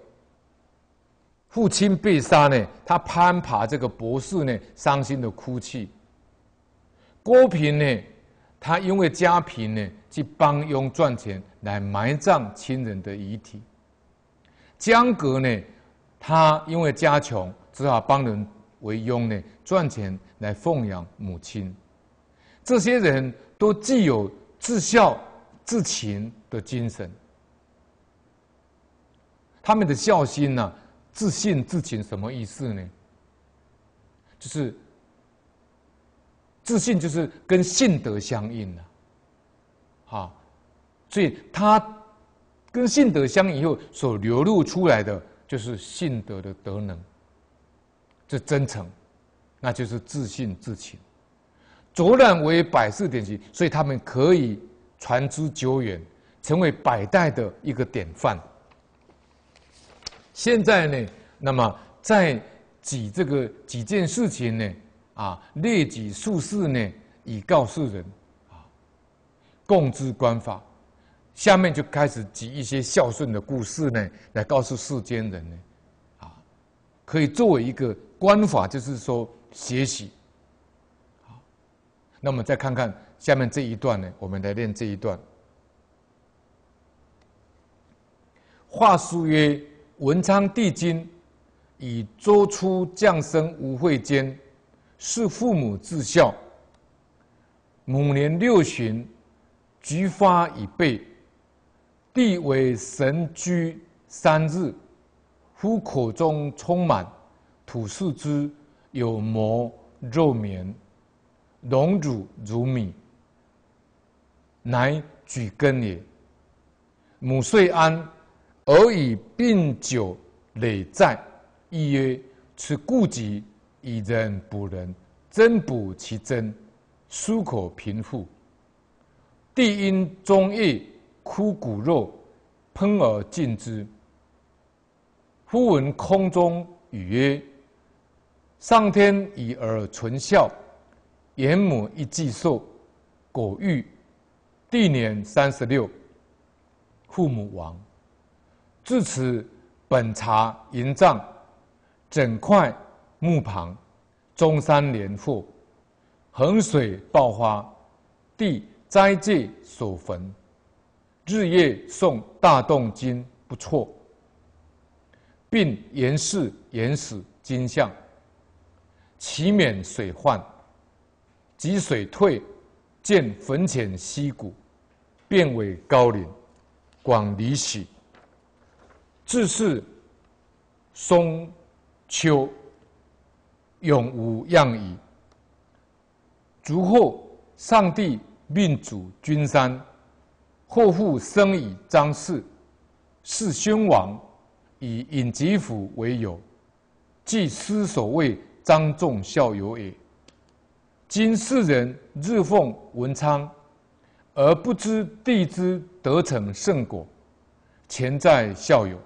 父亲被杀呢，他攀爬这个博士呢，伤心的哭泣。郭平呢，他因为家贫呢，去帮佣赚钱来埋葬亲人的遗体。江格呢，他因为家穷，只好帮人为佣呢赚钱来奉养母亲。这些人都具有自孝自勤的精神，他们的孝心呢？自信自情什么意思呢？就是自信就是跟性德相应啊，哈，所以他跟性德相应以后，所流露出来的就是性德的德能，这真诚，那就是自信自情。卓然为百世典籍，所以他们可以传之久远，成为百代的一个典范。现在呢，那么在举这个几件事情呢，啊列举数事呢，以告诉人，啊，共知观法。下面就开始举一些孝顺的故事呢，来告诉世间人呢，啊，可以作为一个观法，就是说学习。好，那么再看看下面这一段呢，我们来念这一段。话书曰。文昌帝君以周出降生无秽间，事父母至孝。母年六旬，菊花已备。帝为神居三日，夫口中充满土石之有膜肉绵，龙乳如米，乃举根也。母岁安。而以病酒累战，亦曰：此故己以人补人，增补其真，疏可贫富。地因中意枯骨肉，烹而尽之。忽闻空中语曰：“上天以耳存孝，严母一寄寿，果欲，地年三十六，父母亡。”自此，本茶营帐，枕块墓旁，中山连户，洪水爆发，地灾戒所焚，日夜诵大洞经不错，并严饰严使金像，祈免水患。及水退，见坟前溪谷，变为高岭，广离喜。自是，松丘永无恙矣。卒后，上帝命主君山，后父生以张氏，是宣王以尹吉甫为友，即斯所谓张仲孝友也。今世人日奉文昌，而不知帝之得成圣果，全在孝友。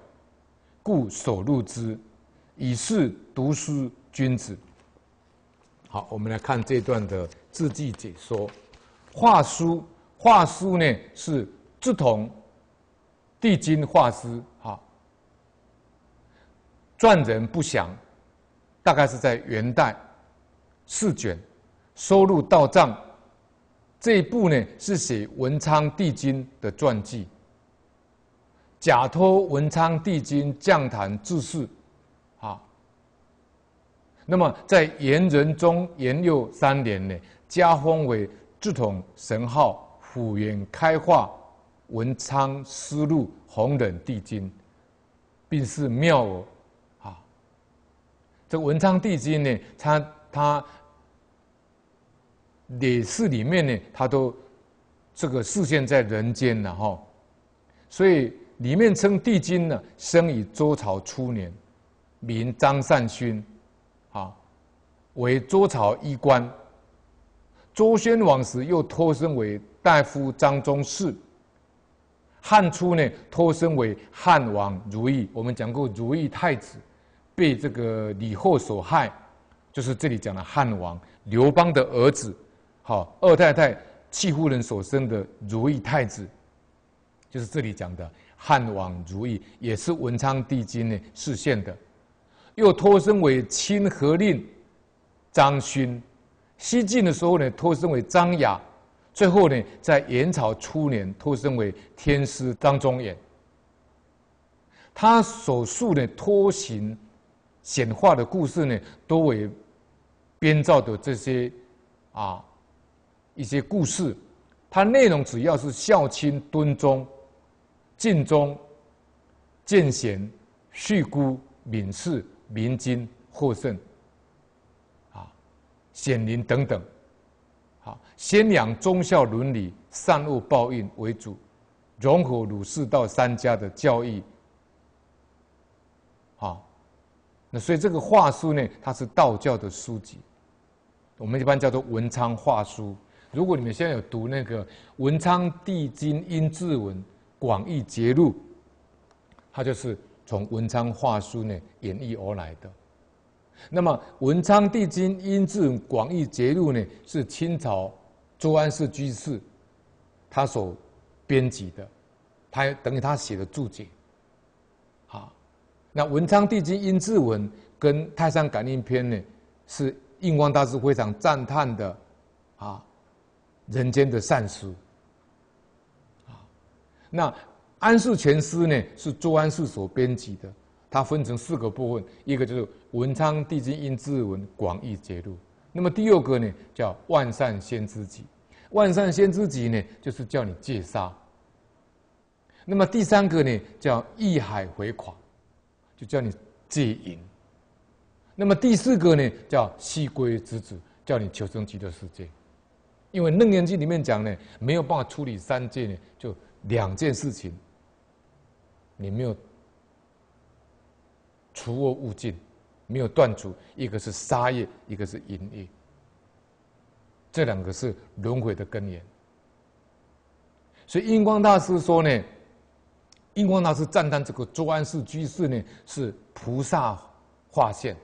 故守录之，以示读书君子。好，我们来看这段的字迹解说。画书，画书呢是志同，帝君画师。哈。传人不详，大概是在元代。四卷，收入到账这一部呢，是写文昌帝君的传记。假托文昌帝君降坛治世，啊，那么在元仁宗元佑三年呢，加封为智统神号辅元开化文昌司路弘忍帝君，并是妙哦，啊，这文昌帝君呢，他他李氏里面呢，他都这个示现在人间了哈，所以。里面称帝君呢，生于周朝初年，名张善熏，啊，为周朝医官。周宣王时又托身为大夫张宗嗣。汉初呢，托身为汉王如意。我们讲过，如意太子被这个李后所害，就是这里讲的汉王刘邦的儿子，好二太太戚夫人所生的如意太子，就是这里讲的。汉王如意也是文昌帝君呢示现的，又托身为清河令张勋，西晋的时候呢托身为张雅，最后呢在元朝初年托身为天师张宗远。他所述的托行显化的故事呢，多为编造的这些啊一些故事，它内容主要是孝亲敦宗。尽忠、尽贤、恤孤、敏士、明经、获胜，啊，显灵等等，好，先养忠孝伦理、善恶报应为主，融合儒释道三家的教义，好，那所以这个话书呢，它是道教的书籍，我们一般叫做文昌话书。如果你们现在有读那个《文昌帝君阴字文》。广义节录，它就是从文昌画书呢演绎而来的。那么《文昌帝经因字广义节录》呢，是清朝周安世居士他所编辑的，他等于他写的注解。好，那《文昌帝经因字文》跟《太上感应篇》呢，是印光大师非常赞叹的，啊，人间的善书。那《安世全诗》呢，是周安世所编辑的，它分成四个部分，一个就是《文昌帝君应骘文》广义节录。那么第二个呢，叫《万善先知集》，《万善先知集》呢，就是叫你戒杀。那么第三个呢，叫《义海回狂》，就叫你戒淫。那么第四个呢，叫《西归之子》，叫你求生极乐世界。因为《楞严经》里面讲呢，没有办法处理三界呢，就。两件事情，你没有除恶务尽，没有断除，一个是杀业，一个是淫业，这两个是轮回的根源。所以印光大师说呢，印光大师赞叹这个朱安世居士呢是菩萨化现，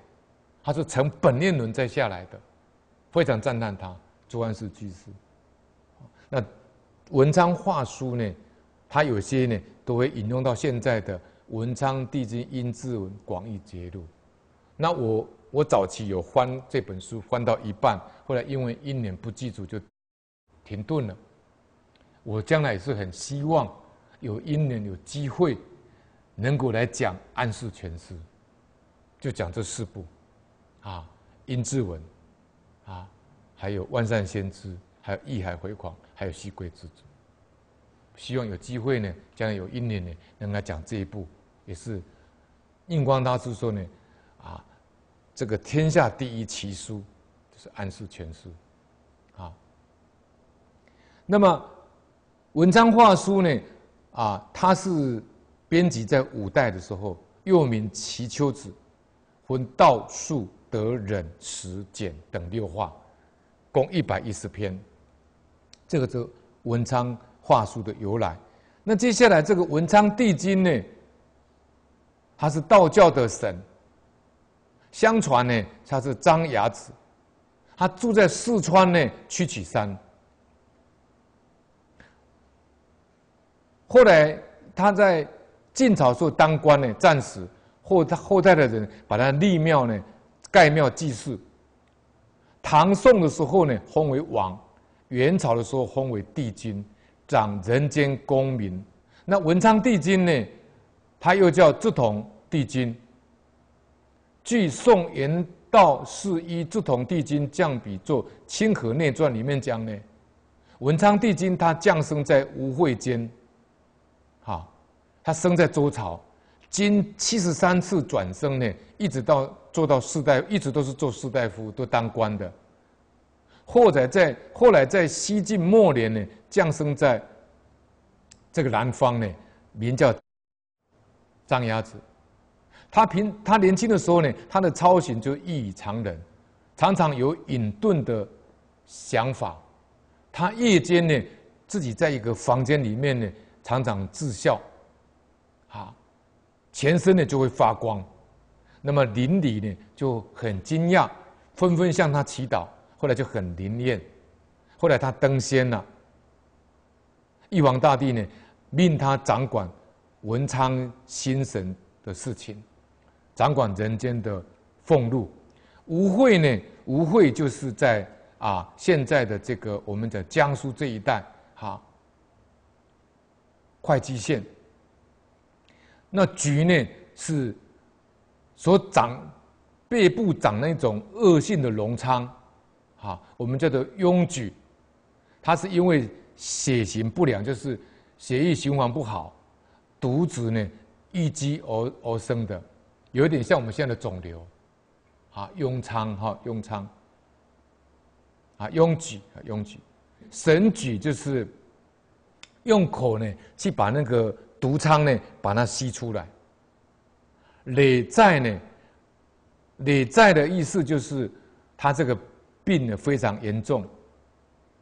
他是从本念轮再下来的，非常赞叹他朱安世居士。那文昌话书呢？他有些呢，都会引用到现在的《文昌帝君阴志文》《广义节录》。那我我早期有翻这本书，翻到一半，后来因为一年不记住就停顿了。我将来也是很希望有因缘有机会能够来讲《安世全诗》，就讲这四部啊，《殷志文》啊，还有《万善先知，还有《义海回狂》，还有《西归之主。希望有机会呢，将来有一年呢，能来讲这一部，也是印光大师说呢，啊，这个天下第一奇书，就是《安世全书》啊。那么《文昌画书》呢，啊，它是编辑在五代的时候，又名《齐丘子》，分道术、德、忍、实简等六画，共一百一十篇。这个就文昌。话术的由来，那接下来这个文昌帝君呢，他是道教的神。相传呢，他是张牙子，他住在四川呢曲曲山。后来他在晋朝时候当官呢，战死，后他后代的人把他立庙呢，盖庙祭祀。唐宋的时候呢，封为王；元朝的时候封为帝君。长人间功名，那文昌帝君呢？他又叫智同帝君。据宋元道世一智同帝君降笔作《清河内传》里面讲呢，文昌帝君他降生在吴会间，哈，他生在周朝，经七十三次转生呢，一直到做到士大夫，一直都是做士大夫，都当官的。或者在后来在西晋末年呢。降生在这个南方呢，名叫张鸭子。他平他年轻的时候呢，他的操行就异于常人，常常有隐遁的想法。他夜间呢，自己在一个房间里面呢，常常自笑，啊，全身呢就会发光。那么邻里呢就很惊讶，纷纷向他祈祷，后来就很灵验，后来他登仙了。一王大帝呢，命他掌管文昌星神的事情，掌管人间的俸禄。吴会呢，吴会就是在啊，现在的这个我们的江苏这一带，哈，会稽县。那局呢是所长背部长那种恶性的隆疮，哈，我们叫做痈疽，它是因为。血型不良就是血液循环不好，毒子呢淤积而而生的，有点像我们现在的肿瘤，啊，痈疮哈，痈疮，啊，壅举和壅举，神举就是用口呢去把那个毒疮呢把它吸出来，累在呢，累在的意思就是他这个病呢非常严重，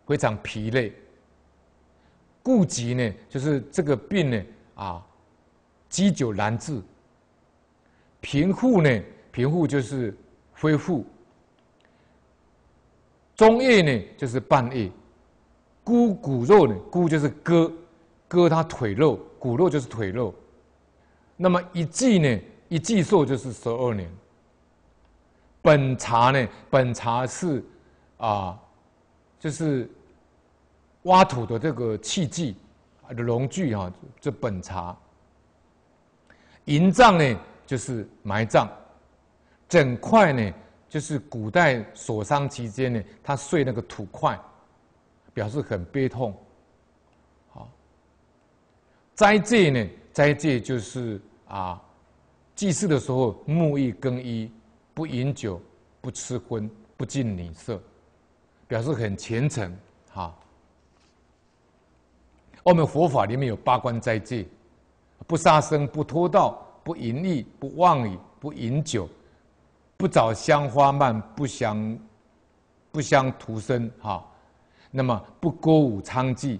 非常疲累。痼疾呢，就是这个病呢啊，积久难治。贫户呢，贫户就是恢复。中夜呢，就是半夜。菇骨肉呢，菇就是割，割他腿肉，骨肉就是腿肉。那么一季呢，一季寿就是十二年。本茶呢，本茶是啊，就是。挖土的这个器具，的农具啊，这本茶，营葬呢就是埋葬，整块呢就是古代所丧期间呢，他碎那个土块，表示很悲痛，好，斋戒呢，斋戒就是啊，祭祀的时候沐浴更衣，不饮酒，不吃荤，不近女色，表示很虔诚哈。我们佛法里面有八关斋戒，不杀生、不偷盗、不淫欲、不妄语、不饮酒、不找香花蔓、不相不相徒生哈，那么不歌舞娼妓、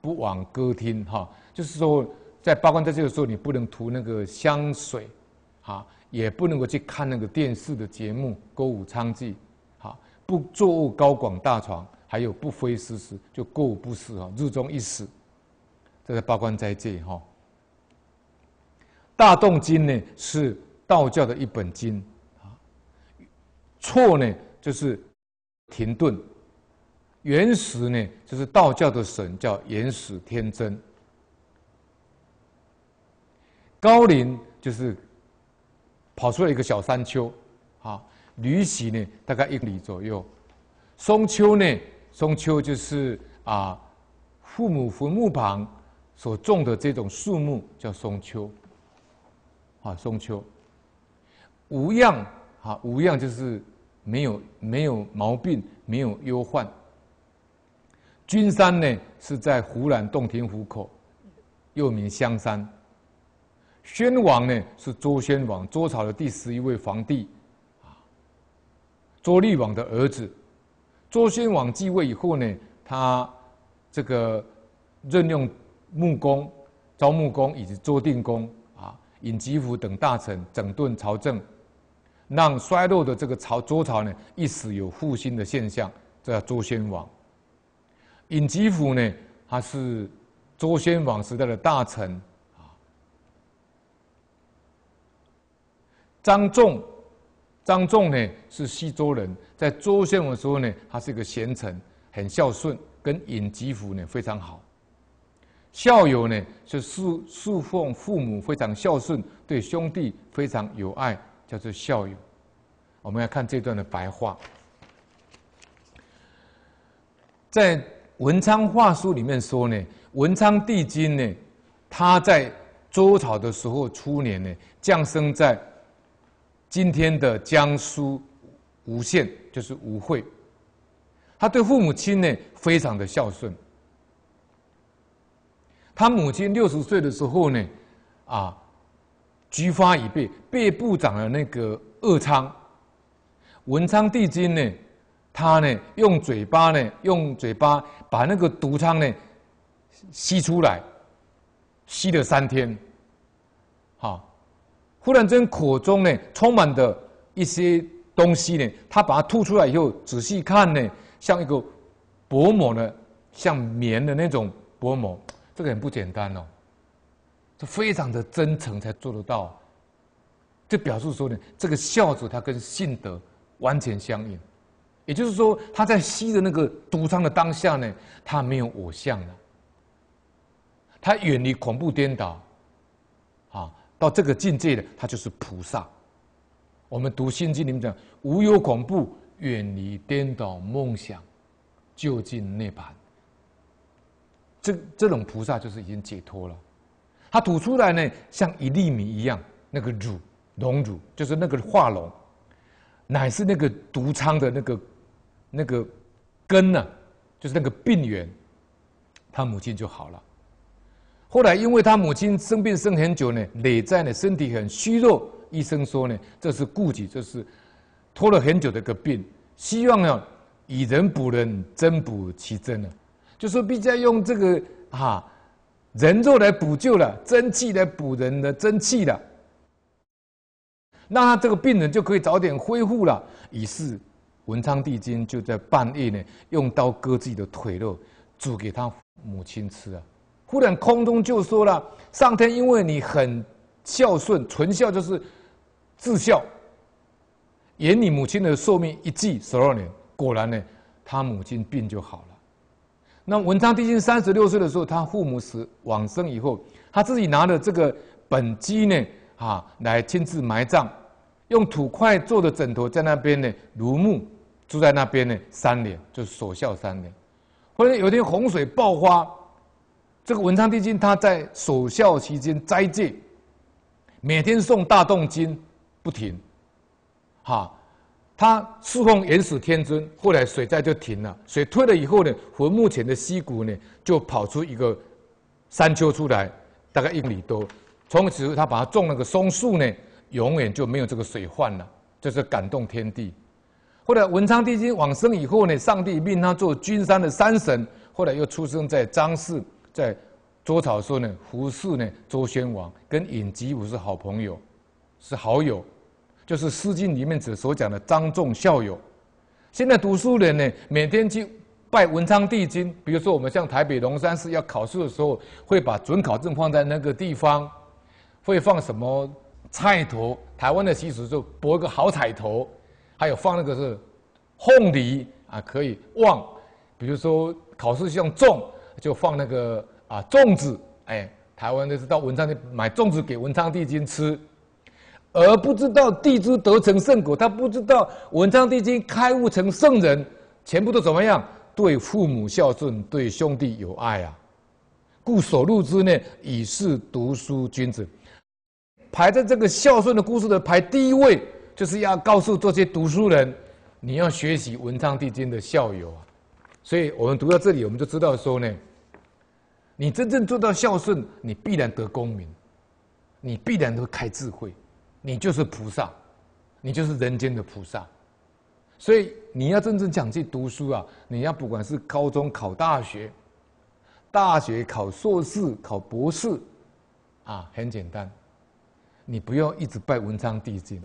不往歌厅哈，就是说在八关斋戒的时候，你不能涂那个香水，哈，也不能够去看那个电视的节目、歌舞娼妓，哈，不坐卧高广大床，还有不非时食，就过午不食啊，日中一死。这个八关在这哈，大洞经呢是道教的一本经啊，错呢就是停顿，原始呢就是道教的神叫原始天真，高林就是跑出来一个小山丘啊，驴喜呢大概一里左右，松丘呢松丘就是啊父母坟墓旁。所种的这种树木叫松丘，啊，松丘，无恙，啊，无恙就是没有没有毛病，没有忧患。君山呢是在湖南洞庭湖口，又名香山。宣王呢是周宣王，周朝的第十一位皇帝，啊，周厉王的儿子。周宣王继位以后呢，他这个任用。木工、招木工以及捉定公啊，尹吉甫等大臣整顿朝政，让衰落的这个朝周朝呢，一时有复兴的现象。这叫周宣王，尹吉甫呢，他是周宣王时代的大臣啊。张仲，张仲呢是西周人，在周宣王时候呢，他是一个贤臣，很孝顺，跟尹吉甫呢非常好。孝友呢，是侍侍奉父母非常孝顺，对兄弟非常有爱，叫做孝友。我们要看这段的白话，在文昌话书里面说呢，文昌帝君呢，他在周朝的时候初年呢，降生在今天的江苏吴县，就是吴会。他对父母亲呢，非常的孝顺。他母亲六十岁的时候呢，啊，菊花已背背部长了那个恶疮，文昌帝君呢，他呢用嘴巴呢，用嘴巴把那个毒疮呢吸出来，吸了三天，好，忽然间口中呢充满的一些东西呢，他把它吐出来以后，仔细看呢，像一个薄膜呢，像棉的那种薄膜。这个很不简单哦，这非常的真诚才做得到。这表示说呢，这个孝子他跟性德完全相应，也就是说，他在吸的那个毒汤的当下呢，他没有我相了，他远离恐怖颠倒，啊，到这个境界的他就是菩萨。我们读《心经》里面讲：无忧恐怖，远离颠倒梦想，就近涅盘。这这种菩萨就是已经解脱了，他吐出来呢，像一粒米一样，那个乳脓乳，就是那个化脓，乃是那个毒疮的那个那个根呢，就是那个病源，他母亲就好了。后来因为他母亲生病生很久呢，累在呢身体很虚弱，医生说呢这是痼疾，这是拖了很久的一个病，希望呢以人补人，真补其真呢。就说必须要用这个啊，人肉来补救了，真气来补人的真气了，那他这个病人就可以早点恢复了。于是文昌帝君就在半夜呢，用刀割自己的腿肉煮给他母亲吃啊。忽然空中就说了：“上天因为你很孝顺，纯孝就是至孝，延你母亲的寿命一纪十二年。”果然呢，他母亲病就好了。那文昌帝君三十六岁的时候，他父母死往生以后，他自己拿了这个本基呢，哈，来亲自埋葬，用土块做的枕头在那边呢，如木住在那边呢三年，就是守孝三年。或者有一天洪水爆发，这个文昌帝君他在守孝期间斋戒，每天送大洞经不停，哈。他侍奉元始天尊，后来水灾就停了。水退了以后呢，坟墓前的溪谷呢，就跑出一个山丘出来，大概一里多。从此他把它种了个松树呢，永远就没有这个水患了，就是感动天地。后来文昌帝君往生以后呢，上帝命他做君山的山神。后来又出生在张氏，在周的时候呢，胡氏呢，周宣王跟尹吉武是好朋友，是好友。就是《诗经》里面所讲的“张仲孝友”。现在读书人呢，每天去拜文昌帝君。比如说，我们像台北龙山寺要考试的时候，会把准考证放在那个地方，会放什么菜头？台湾的习俗就博个好彩头，还有放那个是凤梨啊，可以旺。比如说考试像粽，中，就放那个啊粽子。哎，台湾的是到文昌去买粽子给文昌帝君吃。而不知道地之得成圣果，他不知道文昌帝君开悟成圣人，全部都怎么样？对父母孝顺，对兄弟友爱啊，故所入之内，以是读书君子。排在这个孝顺的故事的排第一位，就是要告诉这些读书人，你要学习文昌帝君的孝友啊。所以我们读到这里，我们就知道说呢，你真正做到孝顺，你必然得功名，你必然都开智慧。你就是菩萨，你就是人间的菩萨，所以你要真正想去读书啊！你要不管是高中考大学，大学考硕士、考博士，啊，很简单，你不要一直拜文昌帝君，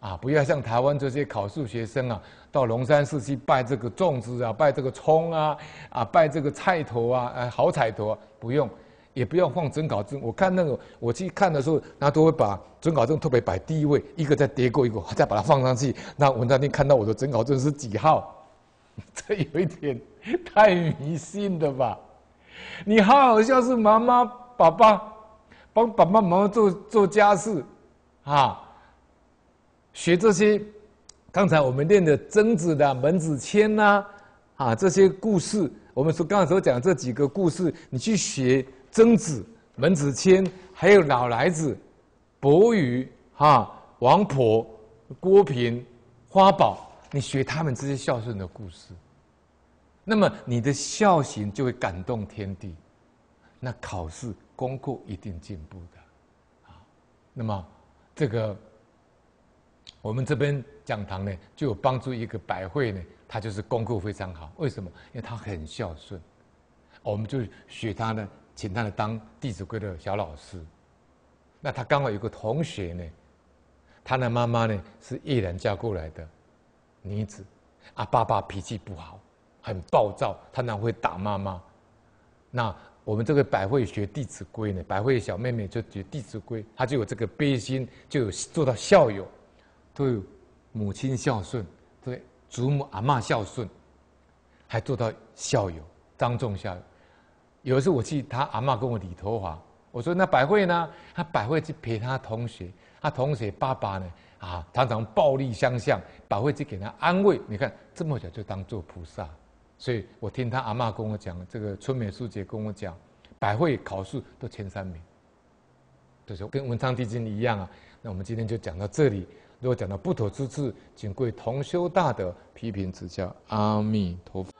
啊，不要像台湾这些考试学生啊，到龙山寺去拜这个粽子啊，拜这个葱啊，啊，拜这个菜头啊，啊，好彩头，啊，不用。也不要放准考证。我看那个，我去看的时候，他都会把准考证特别摆第一位，一个再叠过一个，再把它放上去。那文章天看到我的准考证是几号，这有一点太迷信了吧？你好像是妈妈、爸爸帮爸爸妈妈做做家事，啊，学这些。刚才我们练的曾子的、门子谦呐，啊，这些故事，我们说刚才所讲这几个故事，你去学。曾子、孟子谦，还有老来子、伯瑜，哈、王婆、郭平、花宝，你学他们这些孝顺的故事，那么你的孝行就会感动天地，那考试功课一定进步的。啊，那么这个我们这边讲堂呢，就有帮助一个百会呢，他就是功课非常好，为什么？因为他很孝顺，我们就学他的。请他来当《弟子规》的小老师。那他刚好有个同学呢，他的妈妈呢是越南嫁过来的女子，啊，爸爸脾气不好，很暴躁，他那会打妈妈。那我们这个百会学《弟子规》呢，百会小妹妹就学《弟子规》，她就有这个悲心，就有做到孝友，对母亲孝顺，对祖母阿妈孝顺，还做到孝友，当众孝友。有一次我去他阿妈跟我理头发，我说那百惠呢？他百惠去陪他同学，他同学爸爸呢？啊，常常暴力相向，百惠去给他安慰。你看这么小就当做菩萨，所以我听他阿妈跟我讲，这个春美叔姐跟我讲，百惠考试都前三名，就是跟文昌帝君一样啊。那我们今天就讲到这里。如果讲到不妥之处，请贵同修大德批评指教。阿弥陀佛。